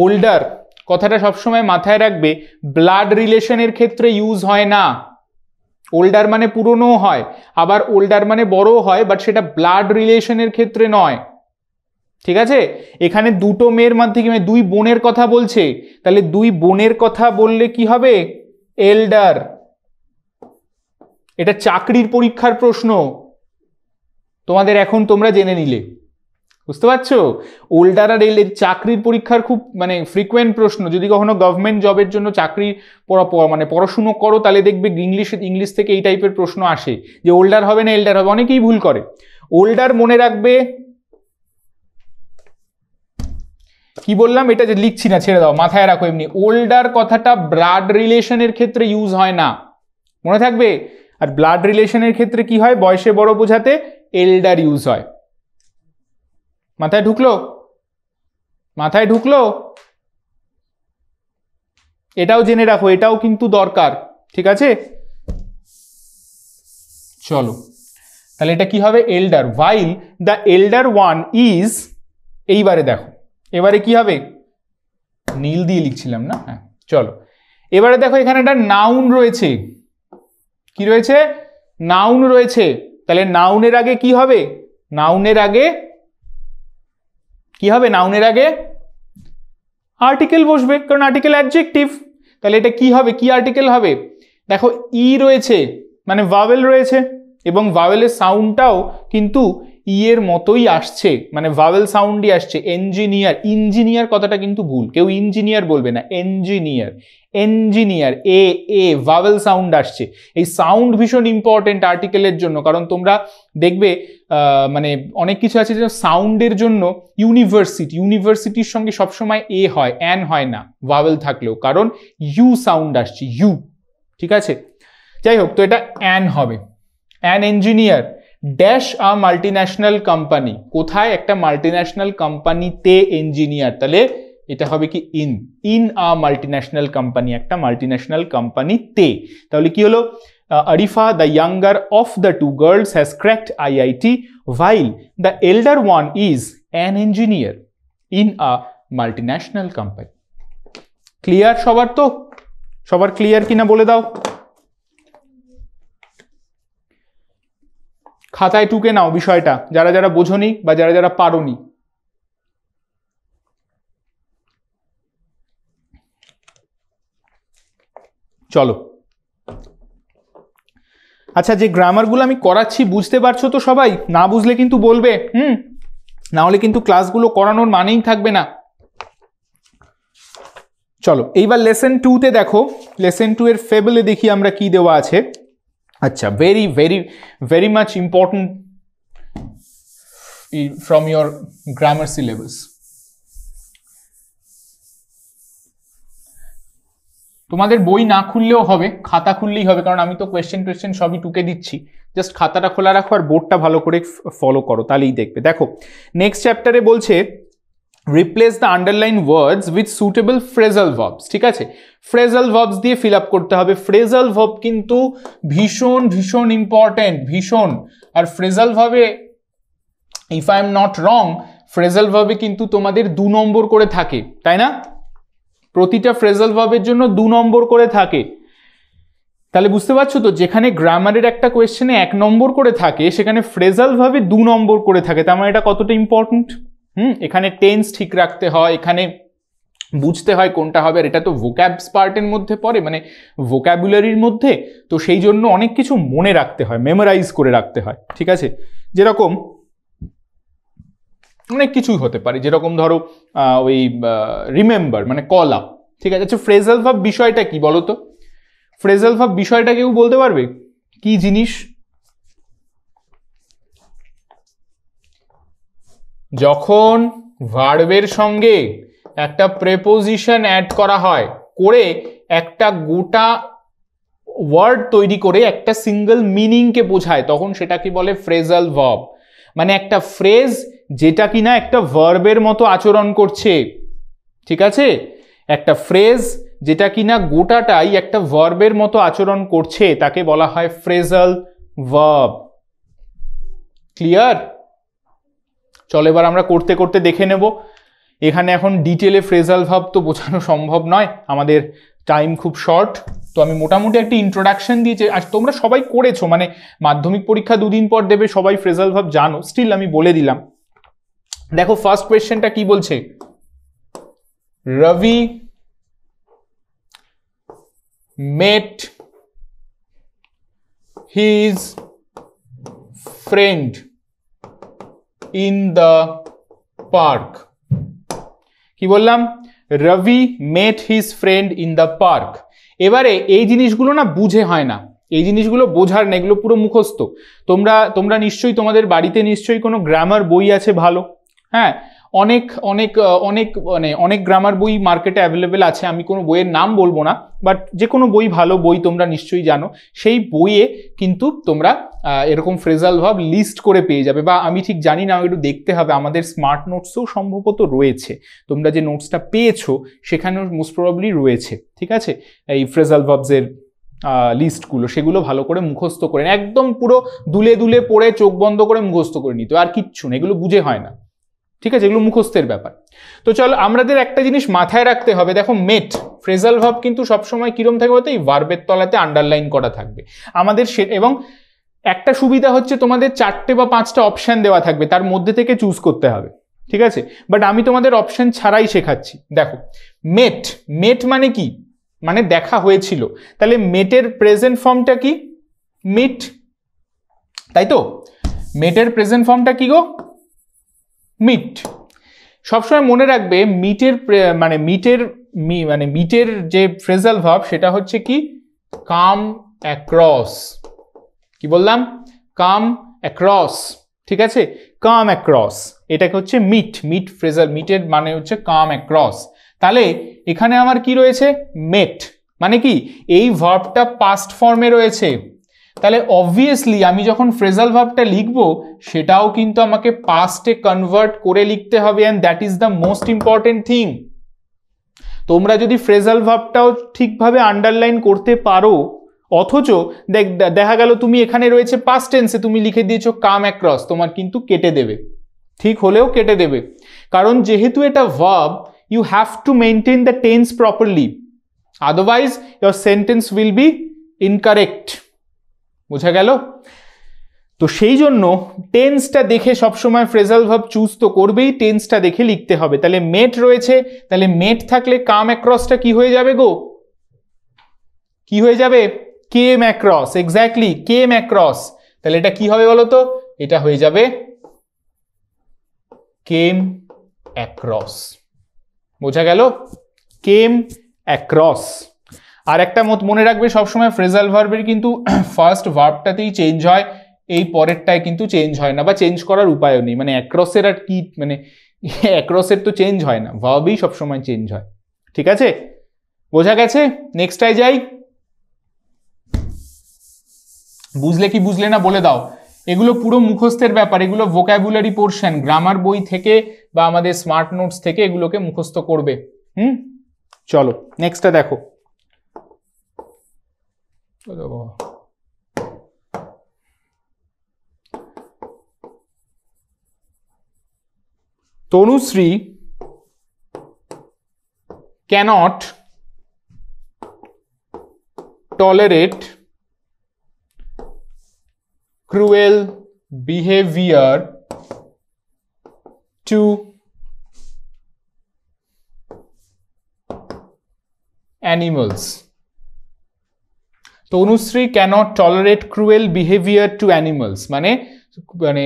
ওল্ডার কথাটা সবসময় মাথায় রাখবে ব্লাড রিলেশনের ক্ষেত্রে ইউজ হয় না ওল্ডার মানে পুরনোও হয় আবার ওল্ডার মানে বড়ও হয় বাট সেটা ব্লাড রিলেশনের ক্ষেত্রে নয় ঠিক আছে এখানে দুটো মেয়ের মাধ্যমে কি দুই বোনের কথা বলছে তাহলে দুই বোনের কথা বললে কি হবে এল্ডার এটা চাকরির পরীক্ষার প্রশ্ন তোমাদের এখন তোমরা জেনে নিলে বুঝতে পারছো ওল্ডারা রেলের চাকরির পরীক্ষার খুব মানে ফ্রিকোয়েন্ট প্রশ্ন যদি কখনো গভর্নমেন্ট জবের জন্য চাকরি মানে পড়াশুনো করো তাহলে দেখবে ইংলিশ ইংলিশ থেকে এই টাইপের প্রশ্ন আসে যে ওল্ডার হবে না এল্ডার হবে অনেকেই ভুল করে ওল্ডার মনে রাখবে কি বললাম এটা যে লিখছি না ছেড়ে দাও মাথায় রাখো এমনি ওল্ডার কথাটা ব্লাড রিলেশনের ক্ষেত্রে ইউজ হয় না মনে থাকবে আর ব্লাড রিলেশনের ক্ষেত্রে কি হয় বয়সে বড় বোঝাতে এল্ডার ইউজ হয় মাথায় ঢুকলো মাথায় ঢুকলো এটাও জেনে রাখো এটাও কিন্তু দরকার ঠিক আছে চলো তাহলে এটা কি হবে elder while the elder one is এইবারে দেখো এবারে কি হবে নীল দিয়ে লিখছিলাম না হ্যাঁ চলো এবারে দেখো এখানে একটা নাউন রয়েছে কি রয়েছে নাউন রয়েছে তাহলে নাউনের আগে কি হবে নাউনের আগে কি হবে নাউনের আগে আর্টিকেল বসবে কারণ আর্টিকেল অ্যাডজেক্টিভ তাহলে এটা কি হবে কি আর্টিকেল হবে দেখো ই e রয়েছে মানে ভাওয়েল রয়েছে এবং ভাওয়েলের সাউন্ডটাও কিন্তু ই এর মতোই আসছে মানে ভাওয়েল সাউন্ডই আসছে ইঞ্জিনিয়ার ইঞ্জিনিয়ার কথাটা কিন্তু ভুল কেউ ইঞ্জিনিয়ার বলবে না engineer engineer E E vowel sound আসছে এই সাউন্ড ভীষণ ইম্পর্টেন্ট আর্টিকেলের জন্য কারণ তোমরা দেখবে মানে অনেক কিছু আছে যে সাউন্ডের জন্য ইউনিভার্সিটি ইউনিভার্সিটির সঙ্গে সবসময় এ হয় অ্যান হয় না ভাওয়েল থাকলেও কারণ ইউ সাউন্ড আসছে ইউ ঠিক আছে যাই হোক তো এটা অ্যান হবে an engineer dash a multinational company কোথায় একটা মাল্টিন্যাশনাল কোম্পানিতে ইঞ্জিনিয়ার তাহলে এটা হবে কি in in a multinational company একটা মাল্টিন্যাশনাল কোম্পানিতে তাহলে কি হলো uh, Arifa, the younger of the two girls, has cracked IIT, while the elder one is an engineer in a multinational company. Clear, সবার তো সবার ক্লিয়ার কিনা বলে দাও খাতায় টুকে নাও বিষয়টা যারা যারা বোঝনি বা যারা যারা পারোনি চলো আচ্ছা যে গ্রামারগুলো আমি করাচ্ছি বুঝতে পারছো তো সবাই না বুঝলে কিন্তু বলবে হুম নাহলে কিন্তু ক্লাসগুলো করানোর মানেই থাকবে না চলো এইবার লেসেন টুতে দেখো লেসেন টু এর ফেবলে দেখি আমরা কি দেওয়া আছে আচ্ছা very very very much important from your grammar syllabus তোমাদের বই না খুললেও হবে খাতা খুললেই হবে কারণ আমি তো কোয়েশ্চেন টোয়েশ্চেন সবই টুকে দিচ্ছি জাস্ট খাতাটা খোলা রাখো আর বোর্ডটা ভালো করে ফলো করো তাহলেই দেখবে দেখো নেক্সট চ্যাপ্টারে বলছে replace the underline words with suitable phrasal verbs ঠিক আছে ফ্রেজাল ভার্বস দিয়ে ফিল আপ করতে হবে ফ্রেজাল ভার্ব কিন্তু ভীষণ ভীষণ ইম্পর্ট্যান্ট ভীষণ আর phrasal verb if I am not wrong phrasal verb কিন্তু তোমাদের দু নম্বর করে থাকে তাই না প্রতিটা ফ্রেজাল ভাবের জন্য দু নম্বর করে থাকে তাহলে বুঝতে পারছো তো যেখানে গ্রামারের একটা কোয়েশ্চেনে এক নম্বর করে থাকে সেখানে ফ্রেজাল ভাবে দু নম্বর করে থাকে তার মানে এটা কতটা ইম্পর্ট্যান্ট হুম এখানে টেন্স ঠিক রাখতে হয় এখানে বুঝতে হয় কোনটা হবে আর এটা তো ভোক্যাবস পার্টের মধ্যে পড়ে মানে ভোক্যাবুলারির মধ্যে তো সেই জন্য অনেক কিছু মনে রাখতে হয় মেমোরাইজ করে রাখতে হয় ঠিক আছে যেরকম অনেক মানে কিছুই হতে পারে যেরকম ধরো ওই রিমেম্বার মানে কল আপ ঠিক আছে আচ্ছা ফ্রেজাল ভাব বিষয়টা কি বলো তো ফ্রেজাল ভাব বিষয়টা কেউ বলতে পারবে কি জিনিস যখন ভার্বের সঙ্গে একটা প্রেপোজিশন অ্যাড করা হয় করে একটা গোটা ওয়ার্ড তৈরি করে একটা সিঙ্গেল মিনিংকে বোঝায় তখন সেটাকে বলে ফ্রেজাল ভাব মানে একটা ফ্রেজ যেটা কিনা একটা ভার্বের মতো আচরণ করছে ঠিক আছে একটা ফ্রেজ যেটা কিনা গোটাটাই একটা ভার্বের মতো আচরণ করছে তাকে বলা হয় ফ্রেজাল ভার্ব ক্লিয়ার চলো এবার আমরা করতে করতে দেখে নেব এখানে এখন ডিটেলে ফ্রেজাল ভাব তো বোঝানো সম্ভব নয় আমাদের টাইম খুব শর্ট তো আমি মোটামুটি একটি ইন্ট্রোডাকশন দিয়েছি আর তোমরা সবাই করেছো মানে মাধ্যমিক পরীক্ষা দুদিন পর দেবে সবাই ফ্রেজাল ভাব জানো স্টিল আমি বলে দিলাম দেখো ফার্স্ট কোয়েশ্চেনটা কি বলছে Rabi met his friend in the park কি বললাম Rabi met his friend in the park এবারে এই জিনিসগুলো না বুঝে হয় না এই জিনিসগুলো বোঝার না এগুলো পুরো মুখস্থ তোমরা তোমরা নিশ্চয়ই তোমাদের বাড়িতে নিশ্চয়ই কোনো গ্রামার বই আছে ভালো হ্যাঁ অনেক অনেক অনেক মানে অনেক গ্রামার বই মার্কেটে অ্যাভেলেবেল আছে আমি কোনো বইয়ের নাম বলবো না বাট যে কোনো বই ভালো বই তোমরা নিশ্চয়ই জানো সেই বইয়ে কিন্তু তোমরা এরকম ফ্রেজাল ভাব লিস্ট করে পেয়ে যাবে বা আমি ঠিক জানি না একটু দেখতে হবে আমাদের স্মার্ট নোটসও সম্ভবত রয়েছে তোমরা যে নোটসটা পেয়েছো সেখানেও মোস্ট প্রবাবলি রয়েছে ঠিক আছে এই ফ্রেজাল ভাবসের লিস্টগুলো সেগুলো ভালো করে মুখস্থ করে একদম পুরো দুলে দুলে পড়ে চোখ বন্ধ করে মুখস্থ করে নিতে আর কিচ্ছু না এগুলো বুঝে হয় না ঠিক আছে এগুলো মুখস্থের ব্যাপার তো চলো আমাদের একটা জিনিস মাথায় রাখতে হবে দেখো মেট ফ্রেজাল ভাব কিন্তু সবসময় কীরম থাকবে বলতে এই ভার্বের তলাতে আন্ডারলাইন করা থাকবে আমাদের সে এবং একটা সুবিধা হচ্ছে তোমাদের চারটে বা পাঁচটা অপশান দেওয়া থাকবে তার মধ্যে থেকে চুজ করতে হবে ঠিক আছে বাট আমি তোমাদের অপশান ছাড়াই শেখাচ্ছি দেখো মেট মেট মানে কি মানে দেখা হয়েছিল তাহলে মেটের প্রেজেন্ট ফর্মটা কি মিট তাই তো মেটের প্রেজেন্ট ফর্মটা কি গো মিট সবসময় মনে রাখবে মিটের মানে মিটের মি মানে মিটের যে ফ্রেজাল ভাব সেটা হচ্ছে কি কাম অ্যাক্রস কি বললাম কাম অ্যাক্রস ঠিক আছে কাম অ্যাক্রস এটাকে হচ্ছে মিট মিট ফ্রেজাল মিটের মানে হচ্ছে কাম অ্যাক্রস তাহলে এখানে আমার কি রয়েছে মেট মানে কি এই ভার্বটা পাস্ট ফর্মে রয়েছে তাহলে অবভিয়াসলি আমি যখন ফ্রেজাল ভাবটা লিখব সেটাও কিন্তু আমাকে পাস্টে কনভার্ট করে লিখতে হবে and that is the most important thing তোমরা যদি ফ্রেজাল ভাবটাও ঠিকভাবে আন্ডারলাইন করতে পারো অথচ দেখ দেখা গেল তুমি এখানে রয়েছে পাস্ট টেন্সে তুমি লিখে দিয়েছো কাম অ্যাক্রস তোমার কিন্তু কেটে দেবে ঠিক হলেও কেটে দেবে কারণ যেহেতু এটা verb you have to maintain the tense properly otherwise your sentence will be incorrect বোঝা গেল তো সেই জন্য টেন্সটা দেখে সবসময় ফ্রেজাল ভাব চুজ তো করবেই টেন্সটা দেখে লিখতে হবে তাহলে মেট রয়েছে তাহলে মেট থাকলে কাম অ্যাক্রসটা কি হয়ে যাবে গো কি হয়ে যাবে কে অ্যাক্রস এক্স্যাক্টলি কে অ্যাক্রস তাহলে এটা কি হবে বলো তো এটা হয়ে যাবে কেম অ্যাক্রস বোঝা গেল কেম অ্যাক্রস আর একটা মত মনে রাখবে সবসময় ফ্রেজাল ভার্বের কিন্তু ফার্স্ট ভার্বটাতেই চেঞ্জ হয় এই পরেরটায় কিন্তু চেঞ্জ হয় না বা চেঞ্জ করার উপায়ও নেই মানে অ্যাক্রসের আর কি মানে অ্যাক্রসের তো চেঞ্জ হয় না ভাবই সবসময় চেঞ্জ হয় ঠিক আছে বোঝা গেছে নেক্সটটায় যাই বুঝলে কি বুঝলে না বলে দাও এগুলো পুরো মুখস্থের ব্যাপার এগুলো ভোকাবুলারি পোর্শন গ্রামার বই থেকে বা আমাদের স্মার্ট নোটস থেকে এগুলোকে মুখস্থ করবে হুম চলো নেক্সটটা দেখো Tonusri cannot tolerate cruel behavior to animals. তো Anushree cannot tolerate cruel behaviour to animals মানে মানে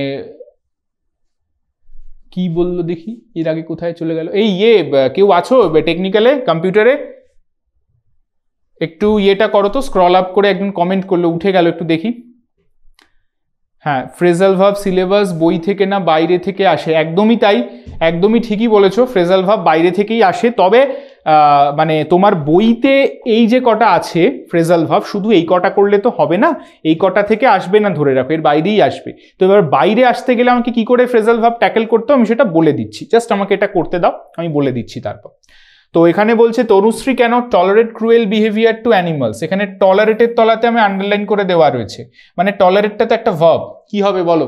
কি বললো দেখি এর আগে কোথায় চলে গেল এই ইয়ে কেউ আছো টেকনিক্যালে কম্পিউটারে একটু ইয়েটা করো তো স্ক্রল আপ করে একজন কমেন্ট করলো উঠে গেল একটু দেখি হ্যাঁ ফ্রেজাল ভাব সিলেবাস বই থেকে না বাইরে থেকে আসে একদমই তাই একদমই ঠিকই বলেছো ফ্রেজাল ভাব বাইরে থেকেই আসে তবে মানে তোমার বইতে এই যে কটা আছে ফ্রেজাল ভাব শুধু এই কটা করলে তো হবে না এই কটা থেকে আসবে না ধরে রাখো এর বাইরেই আসবে তো এবার বাইরে আসতে গেলে আমাকে কি করে ফ্রেজাল ভাব ট্যাকেল করতে আমি সেটা বলে দিচ্ছি জাস্ট আমাকে এটা করতে দাও আমি বলে দিচ্ছি তারপর তো এখানে বলছে Tarushree can tolerate cruel behaviour to animals এখানে টলারেটের তলাতে আমি আন্ডারলাইন করে দেওয়া রয়েছে মানে টলারেটটা তো একটা ভাব কি হবে বলো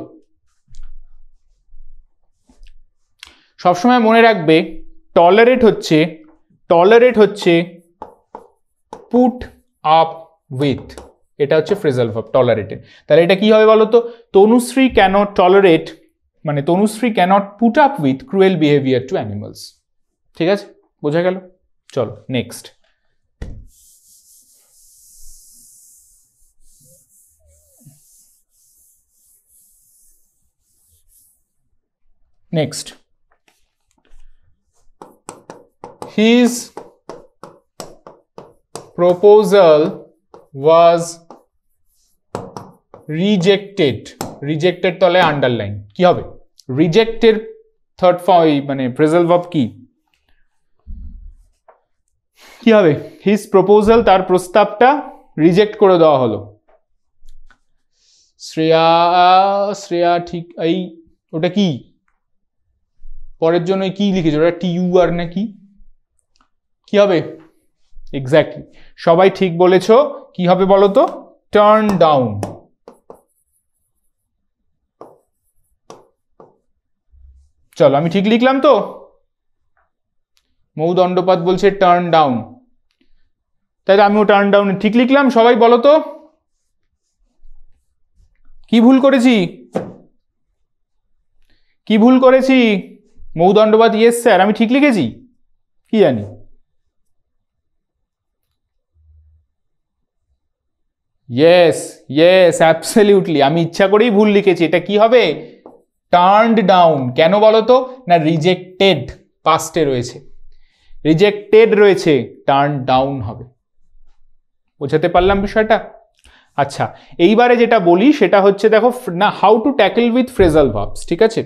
সবসময় মনে রাখবে টলারেট হচ্ছে টলারেট হচ্ছে পুট আপ উইথ এটা হচ্ছে ফ্রেজাল ভাব টলারেটেড তাহলে এটা কি হবে বলো তো তনুশ্রী ক্যানট টলারেট মানে Tanushree cannot put up with cruel behaviour to animals ঠিক আছে বোঝা গেল চলো next next his proposal was rejected rejected তলে আন্ডারলাইন কি হবে রিজেক্টেড থার্ড ফর্ম মানে প্রেজাল ভাব কি কি হবে হিজ প্রপোজাল তার প্রস্তাবটা রিজেক্ট করে দেওয়া হলো শ্রেয়া শ্রেয়া ঠিক এই ওটা কি পরের জন্য কি লিখেছে ওটা টিউ আর না কি কি হবে এক্স্যাক্টলি সবাই ঠিক বলেছ কি হবে বলো তো টার্ন ডাউন চলো আমি ঠিক লিখলাম তো মৌ দণ্ডপাত বলছে টার্ন ডাউন তাহলে আমিও টার্ন ডাউন ঠিক লিখলাম সবাই বলো তো কি ভুল করেছি কি ভুল করেছি মৌ দণ্ডপাত ইয়েস স্যার আমি ঠিক লিখেছি কি জানি ইয়েস ইয়েস অ্যাবসলিউটলি আমি ইচ্ছা করেই ভুল লিখেছি এটা কি হবে টার্নড ডাউন কেন বলো তো না রিজেক্টেড পাস্টে রয়েছে রিজেক্টেড রয়েছে টার্ন ডাউন হবে বোঝাতে পারলাম বিষয়টা আচ্ছা এইবারে যেটা বলি সেটা হচ্ছে দেখো না how to tackle with phrasal verbs ঠিক আছে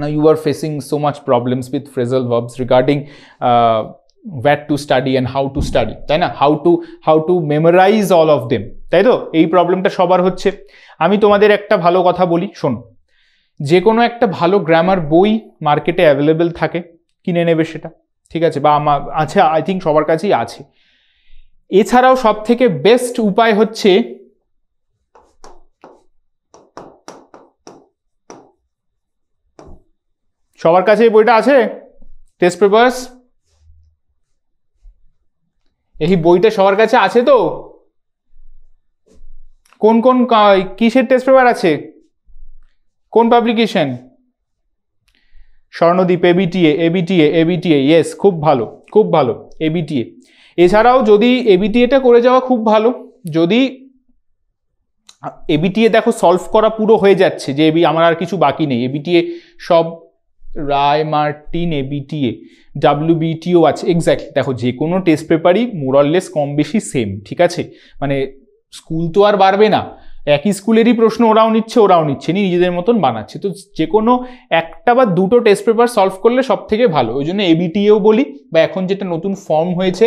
না you are facing so much problems with phrasal verbs regarding where to study and how to study তাই না how to how to memorize all of them তাই তো এই প্রবলেমটা সবার হচ্ছে আমি তোমাদের একটা ভালো কথা বলি শোন যে কোনো একটা ভালো গ্রামার বই মার্কেটে অ্যাভেলেবেল থাকে কিনে নেবে সেটা ঠিক আছে বা আমার আছে আই থিঙ্ক সবার কাছেই আছে এছাড়াও সব থেকে বেস্ট উপায় হচ্ছে সবার কাছে এই বইটা আছে টেস্ট পেপার্স এই বইটা সবার কাছে আছে তো কোন কোন কিসের টেস্ট পেপার আছে কোন publication Swarnadweep ABTA ABTA ABTA yes খুব ভালো খুব ভালো এবিটিএ এছাড়াও যদি এবিটিএটা করে যাওয়া খুব ভালো যদি এবিটিএ দেখো সলভ করা পুরো হয়ে যাচ্ছে যে এবি আমার আর কিছু বাকি নেই এবিটিএ সব রায় মার্টিন এবিটিএ বিটিও আছে এক্স্যাক্টলি দেখো যে কোনো টেস্ট পেপারই মোরাললেস কম বেশি সেম ঠিক আছে মানে স্কুল তো আর বাড়বে না একই স্কুলেরই প্রশ্ন ওরাও নিচ্ছে ওরাও নিচ্ছে নি নিজেদের মতন বানাচ্ছে তো যে কোনো একটা বা দুটো টেস্ট পেপার সলভ করলে সব থেকে ভালো ওই জন্য এবিটিএও বলি বা এখন যেটা নতুন ফর্ম হয়েছে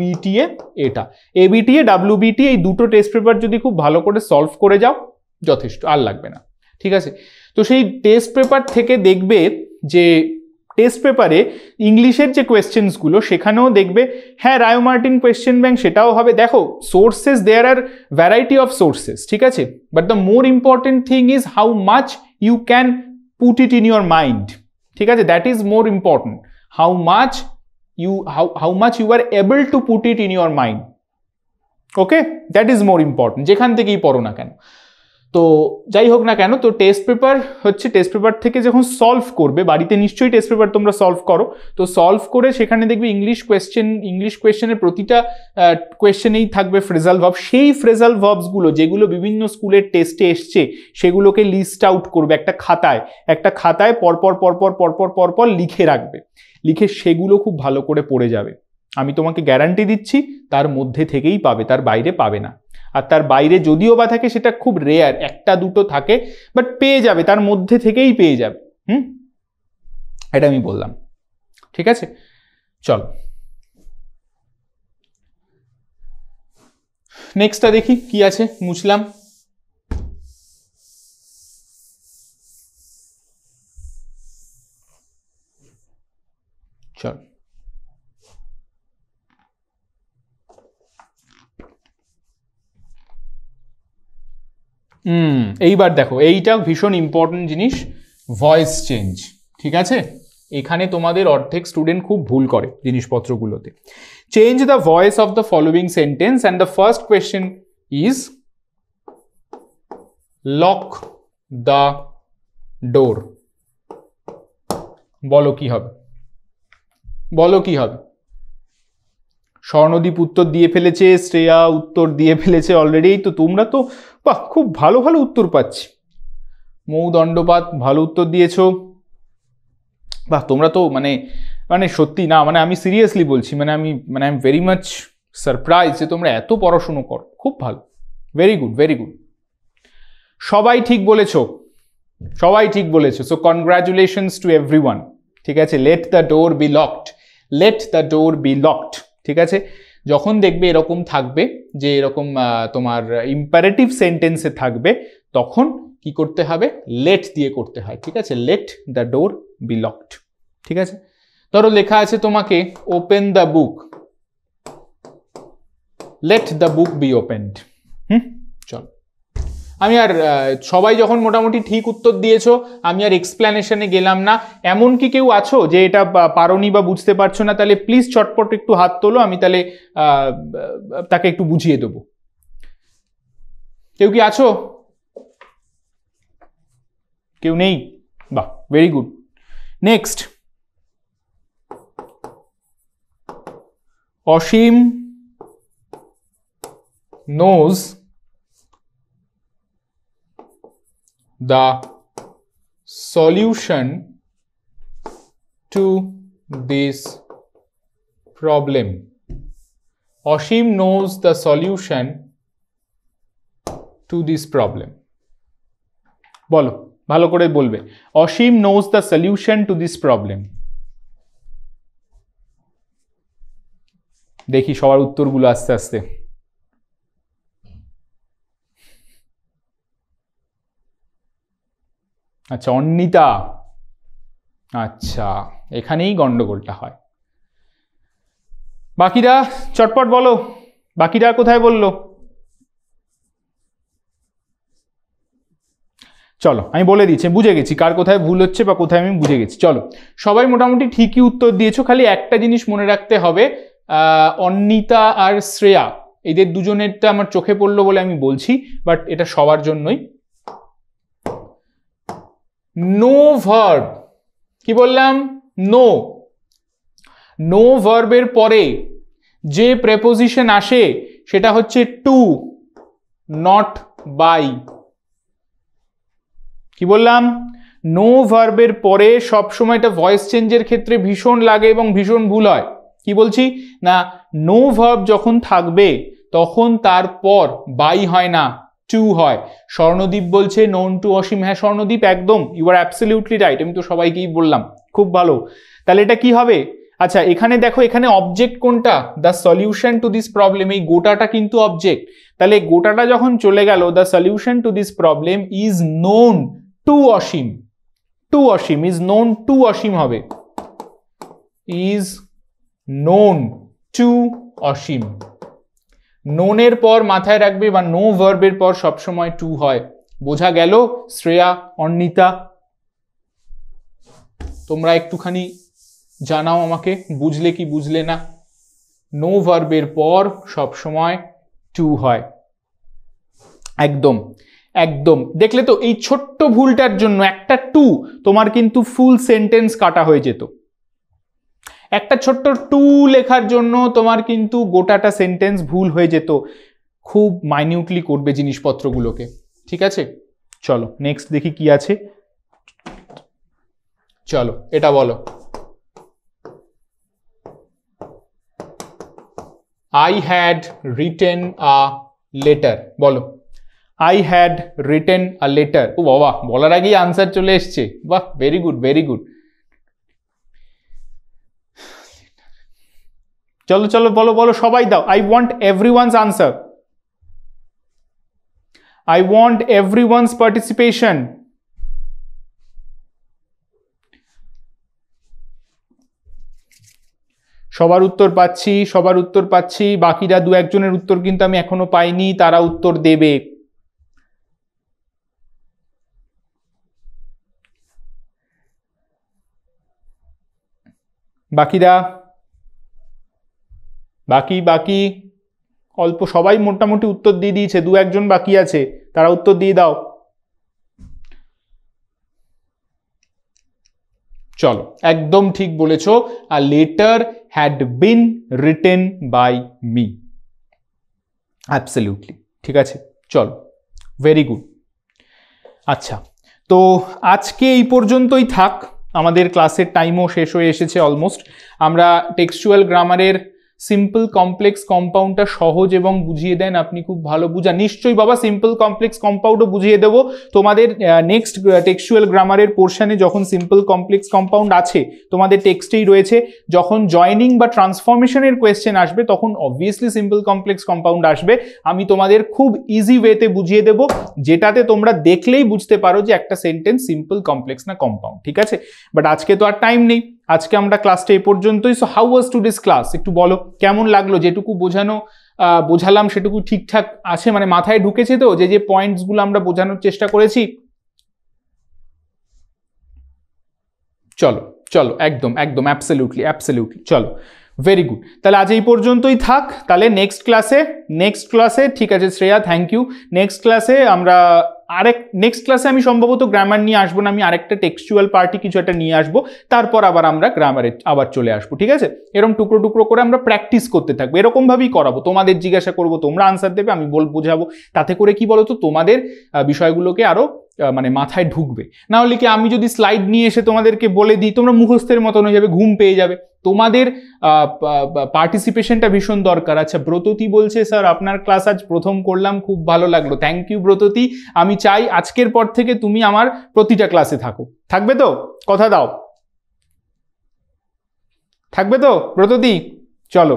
বিটিএ এটা এবিটিএ বিটি এই দুটো টেস্ট পেপার যদি খুব ভালো করে সলভ করে যাও যথেষ্ট আর লাগবে না ঠিক আছে তো সেই টেস্ট পেপার থেকে দেখবে যে টেস্ট পেপারে ইংলিশের যে কোয়েশ্চেন্সগুলো সেখানেও দেখবে হ্যাঁ রায় মার্টিন কোয়েশ্চেন ব্যাংক সেটাও হবে দেখো sources there are variety of sources ঠিক আছে but the more important thing is how much you can put it in your mind ঠিক আছে that is more important how much you how how much you are able to put it in your mind okay that is more important যেখান থেকেই পড়ো না কেন তো যাই হোক না কেন তো টেস্ট পেপার হচ্ছে টেস্ট পেপার থেকে যখন সলভ করবে বাড়িতে নিশ্চয়ই টেস্ট পেপার তোমরা সলভ করো তো সলভ করে সেখানে দেখবে ইংলিশ কোয়েশ্চেন ইংলিশ কোয়েশ্চেনের প্রতিটা কোয়েশ্চেনেই থাকবে ফ্রেজাল ভাব সেই ফ্রেজাল ভাবসগুলো যেগুলো বিভিন্ন স্কুলের টেস্টে এসছে সেগুলোকে লিস্ট আউট করবে একটা খাতায় একটা খাতায় পরপর পরপর পরপর পরপর লিখে রাখবে লিখে সেগুলো খুব ভালো করে পড়ে যাবে আমি তোমাকে গ্যারান্টি দিচ্ছি তার মধ্যে থেকেই পাবে তার বাইরে পাবে না আর তার বাইরে যদিও বা থাকে সেটা খুব রেয়ার একটা দুটো থাকে বাট পেয়ে যাবে তার মধ্যে থেকেই পেয়ে যাবে হুম এটা আমি বললাম ঠিক আছে চল নেক্সটটা দেখি কি আছে মুছলাম হুম এইবার দেখো এইটা ভীষণ ইম্পর্টেন্ট জিনিস ভয়েস চেঞ্জ ঠিক আছে এখানে তোমাদের অর্ধেক স্টুডেন্ট খুব ভুল করে জিনিসপত্রগুলোতে change the voice of the following sentence and the first question is lock the door বলো কি হবে বলো কি হবে স্বর্ণদীপ উত্তর দিয়ে ফেলেছে শ্রেয়া উত্তর দিয়ে ফেলেছে অলরেডি তো তোমরা তো বাহ খুব ভালো ভালো উত্তর পাচ্ছি মৌ দণ্ডপাত ভালো উত্তর দিয়েছ বাহ তোমরা তো মানে মানে সত্যি না মানে আমি সিরিয়াসলি বলছি মানে আমি মানে I am very much surprise যে তোমরা এত পড়াশুনো করো খুব ভালো ভেরি গুড ভেরি গুড সবাই ঠিক বলেছ সবাই ঠিক বলেছো সো কনগ্রাচুলেশনস টু এভরি ঠিক আছে let the door be locked let the door be locked ঠিক আছে যখন দেখবে এরকম থাকবে যে এরকম তোমার ইম্পারেটিভ সেন্টেন্সে থাকবে তখন কি করতে হবে লেট দিয়ে করতে হয় ঠিক আছে let the door be locked ঠিক আছে ধরো লেখা আছে তোমাকে open the book let the book be opened আমি আর সবাই যখন মোটামুটি ঠিক উত্তর দিয়েছো আমি আর এক্সপ্ল্যানেশনে গেলাম না এমন কি কেউ আছো যে এটা পারোনি বা বুঝতে পারছো না তাহলে প্লিজ চটপট একটু হাত তোলো আমি তাহলে তাকে একটু বুঝিয়ে দেবো কেউ কি আছো কেউ নেই বাহ very good next Asim knows the solution to this problem. Oshim knows the solution to this problem. বলো ভালো করে বলবে Asim knows the solution to this problem দেখি সবার উত্তরগুলো আস্তে আস্তে আচ্ছা অন্নিতা আচ্ছা এখানেই গণ্ডগোলটা হয় বাকিরা চটপট বলো বাকিরা কোথায় বলল চলো আমি বলে দিচ্ছি বুঝে গেছি কার কোথায় ভুল হচ্ছে বা কোথায় আমি বুঝে গেছি চলো সবাই মোটামুটি ঠিকই উত্তর দিয়েছো খালি একটা জিনিস মনে রাখতে হবে অন্নিতা আর শ্রেয়া এদের দুজনেরটা আমার চোখে পড়লো বলে আমি বলছি বাট এটা সবার জন্যই নো ভার্ব কি বললাম নো নো ভার্বের পরে যে প্রেপোজিশন আসে সেটা হচ্ছে টু নট বাই কি বললাম নো ভার্বের পরে সবসময় এটা ভয়েস চেঞ্জের ক্ষেত্রে ভীষণ লাগে এবং ভীষণ ভুল হয় কি বলছি না নো ভার্ব যখন থাকবে তখন তারপর বাই হয় না টু হয় স্বর্ণদ্বীপ বলছে নোন টু অসীম হ্যাঁ স্বর্ণদ্বীপ একদম ইউ আর অ্যাবসলিউটলি রাইট আমি তো সবাইকেই বললাম খুব ভালো তাহলে এটা কি হবে আচ্ছা এখানে দেখো এখানে অবজেক্ট কোনটা the solution to this problem এই গোটাটা কিন্তু অবজেক্ট তাহলে গোটাটা যখন চলে গেল the solution to this problem is known to Asim to Asim is known to Asim হবে ইজ নোন টু অসীম নোনের পর মাথায় রাখবে বা নো ভার্বের পর সবসময় টু হয় বোঝা গেল শ্রেয়া অন্নিতা তোমরা একটুখানি জানাও আমাকে বুঝলে কি বুঝলে না নো ভার্বের পর সবসময় টু হয় একদম একদম দেখলে তো এই ছোট্ট ভুলটার জন্য একটা টু তোমার কিন্তু ফুল সেন্টেন্স কাটা হয়ে যেত একটা ছোট্ট টু লেখার জন্য তোমার কিন্তু গোটাটা সেন্টেন্স ভুল হয়ে যেত খুব মাইনিউটলি করবে জিনিসপত্রগুলোকে ঠিক আছে চলো নেক্সট দেখি কি আছে চলো এটা বলো I had written a letter বলো I had written a letter ও বাবা বলার আগেই আনসার চলে এসছে বাহ ভেরি গুড ভেরি গুড চলো চলো বলো বলো সবাই দাও I want every one's answer I want every one's participation সবার উত্তর পাচ্ছি সবার উত্তর পাচ্ছি বাকিরা দু একজনের উত্তর কিন্তু আমি এখনো পাইনি তারা উত্তর দেবে বাকিরা বাকি বাকি অল্প সবাই মোটামুটি উত্তর দিয়ে দিয়েছে দু একজন বাকি আছে তারা উত্তর দিয়ে দাও চলো একদম ঠিক বলেছ a letter had been written by me absolutely ঠিক আছে চলো ভেরি গুড আচ্ছা তো আজকে এই পর্যন্তই থাক আমাদের ক্লাসের টাইমও শেষ হয়ে এসেছে অলমোস্ট আমরা টেক্সচুয়াল গ্রামারের সিম্পল কমপ্লেক্স কম্পাউন্ডটা সহজ এবং বুঝিয়ে দেন আপনি খুব ভালো বুঝা নিশ্চয়ই বাবা সিম্পল কমপ্লেক্স কম্পাউন্ডও বুঝিয়ে দেবো তোমাদের নেক্সট টেক্সচুয়াল গ্রামারের পোর্শানে যখন সিম্পল কমপ্লেক্স কম্পাউন্ড আছে তোমাদের টেক্সটেই রয়েছে যখন জয়নিং বা ট্রান্সফরমেশনের কোয়েশ্চেন আসবে তখন অবভিয়াসলি সিম্পল কমপ্লেক্স কম্পাউন্ড আসবে আমি তোমাদের খুব ইজি ওয়েতে বুঝিয়ে দেবো যেটাতে তোমরা দেখলেই বুঝতে পারো যে একটা সেন্টেন্স সিম্পল কমপ্লেক্স না কম্পাউন্ড ঠিক আছে বাট আজকে তো আর টাইম নেই আজকে আমরা ক্লাসটা এই পর্যন্তই so how was today's class একটু বলো কেমন লাগলো যেটুকু বোঝানো বোঝালাম সেটুকু ঠিকঠাক আছে মানে মাথায় ঢুকেছে তো যে যে পয়েন্টসগুলো আমরা বোঝানোর চেষ্টা করেছি চলো চলো একদম একদম অ্যাবসলিউটলি অ্যাবসলিউটলি চলো ভেরি গুড তাহলে আজ এই পর্যন্তই থাক তাহলে নেক্সট ক্লাসে নেক্সট ক্লাসে ঠিক আছে শ্রেয়া থ্যাংক ইউ নেক্সট ক্লাসে আমরা আরেক নেক্সট ক্লাসে আমি সম্ভবত গ্রামার নিয়ে আসবো না আমি আরেকটা টেক্সচুয়াল পার্টি কিছু একটা নিয়ে আসবো তারপর আবার আমরা গ্রামারে আবার চলে আসবো ঠিক আছে এরকম টুকরো টুকরো করে আমরা প্র্যাকটিস করতে থাকবো এরকমভাবেই করাবো তোমাদের জিজ্ঞাসা করবো তোমরা আনসার দেবে আমি বল বোঝাবো তাতে করে কি বলো তো তোমাদের বিষয়গুলোকে আরও মানে মাথায় ঢুকবে না হলে কি আমি যদি স্লাইড নিয়ে এসে তোমাদেরকে বলে দিই তোমরা মুখস্থের মতন হয়ে যাবে ঘুম পেয়ে যাবে তোমাদের পার্টিসিপেশনটা ভীষণ দরকার আচ্ছা ব্রততি বলছে স্যার আপনার ক্লাস আজ প্রথম করলাম খুব ভালো লাগলো থ্যাংক ইউ ব্রততি আমি চাই আজকের পর থেকে তুমি আমার প্রতিটা ক্লাসে থাকো থাকবে তো কথা দাও থাকবে তো ব্রততি চলো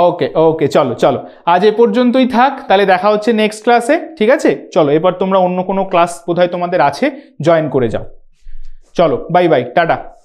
ওকে ওকে চলো চলো আজ এ পর্যন্তই থাক তাহলে দেখা হচ্ছে নেক্সট ক্লাসে ঠিক আছে চলো এবার তোমরা অন্য কোনো ক্লাস বোধহয় তোমাদের আছে জয়েন করে যাও চলো বাই বাই টাটা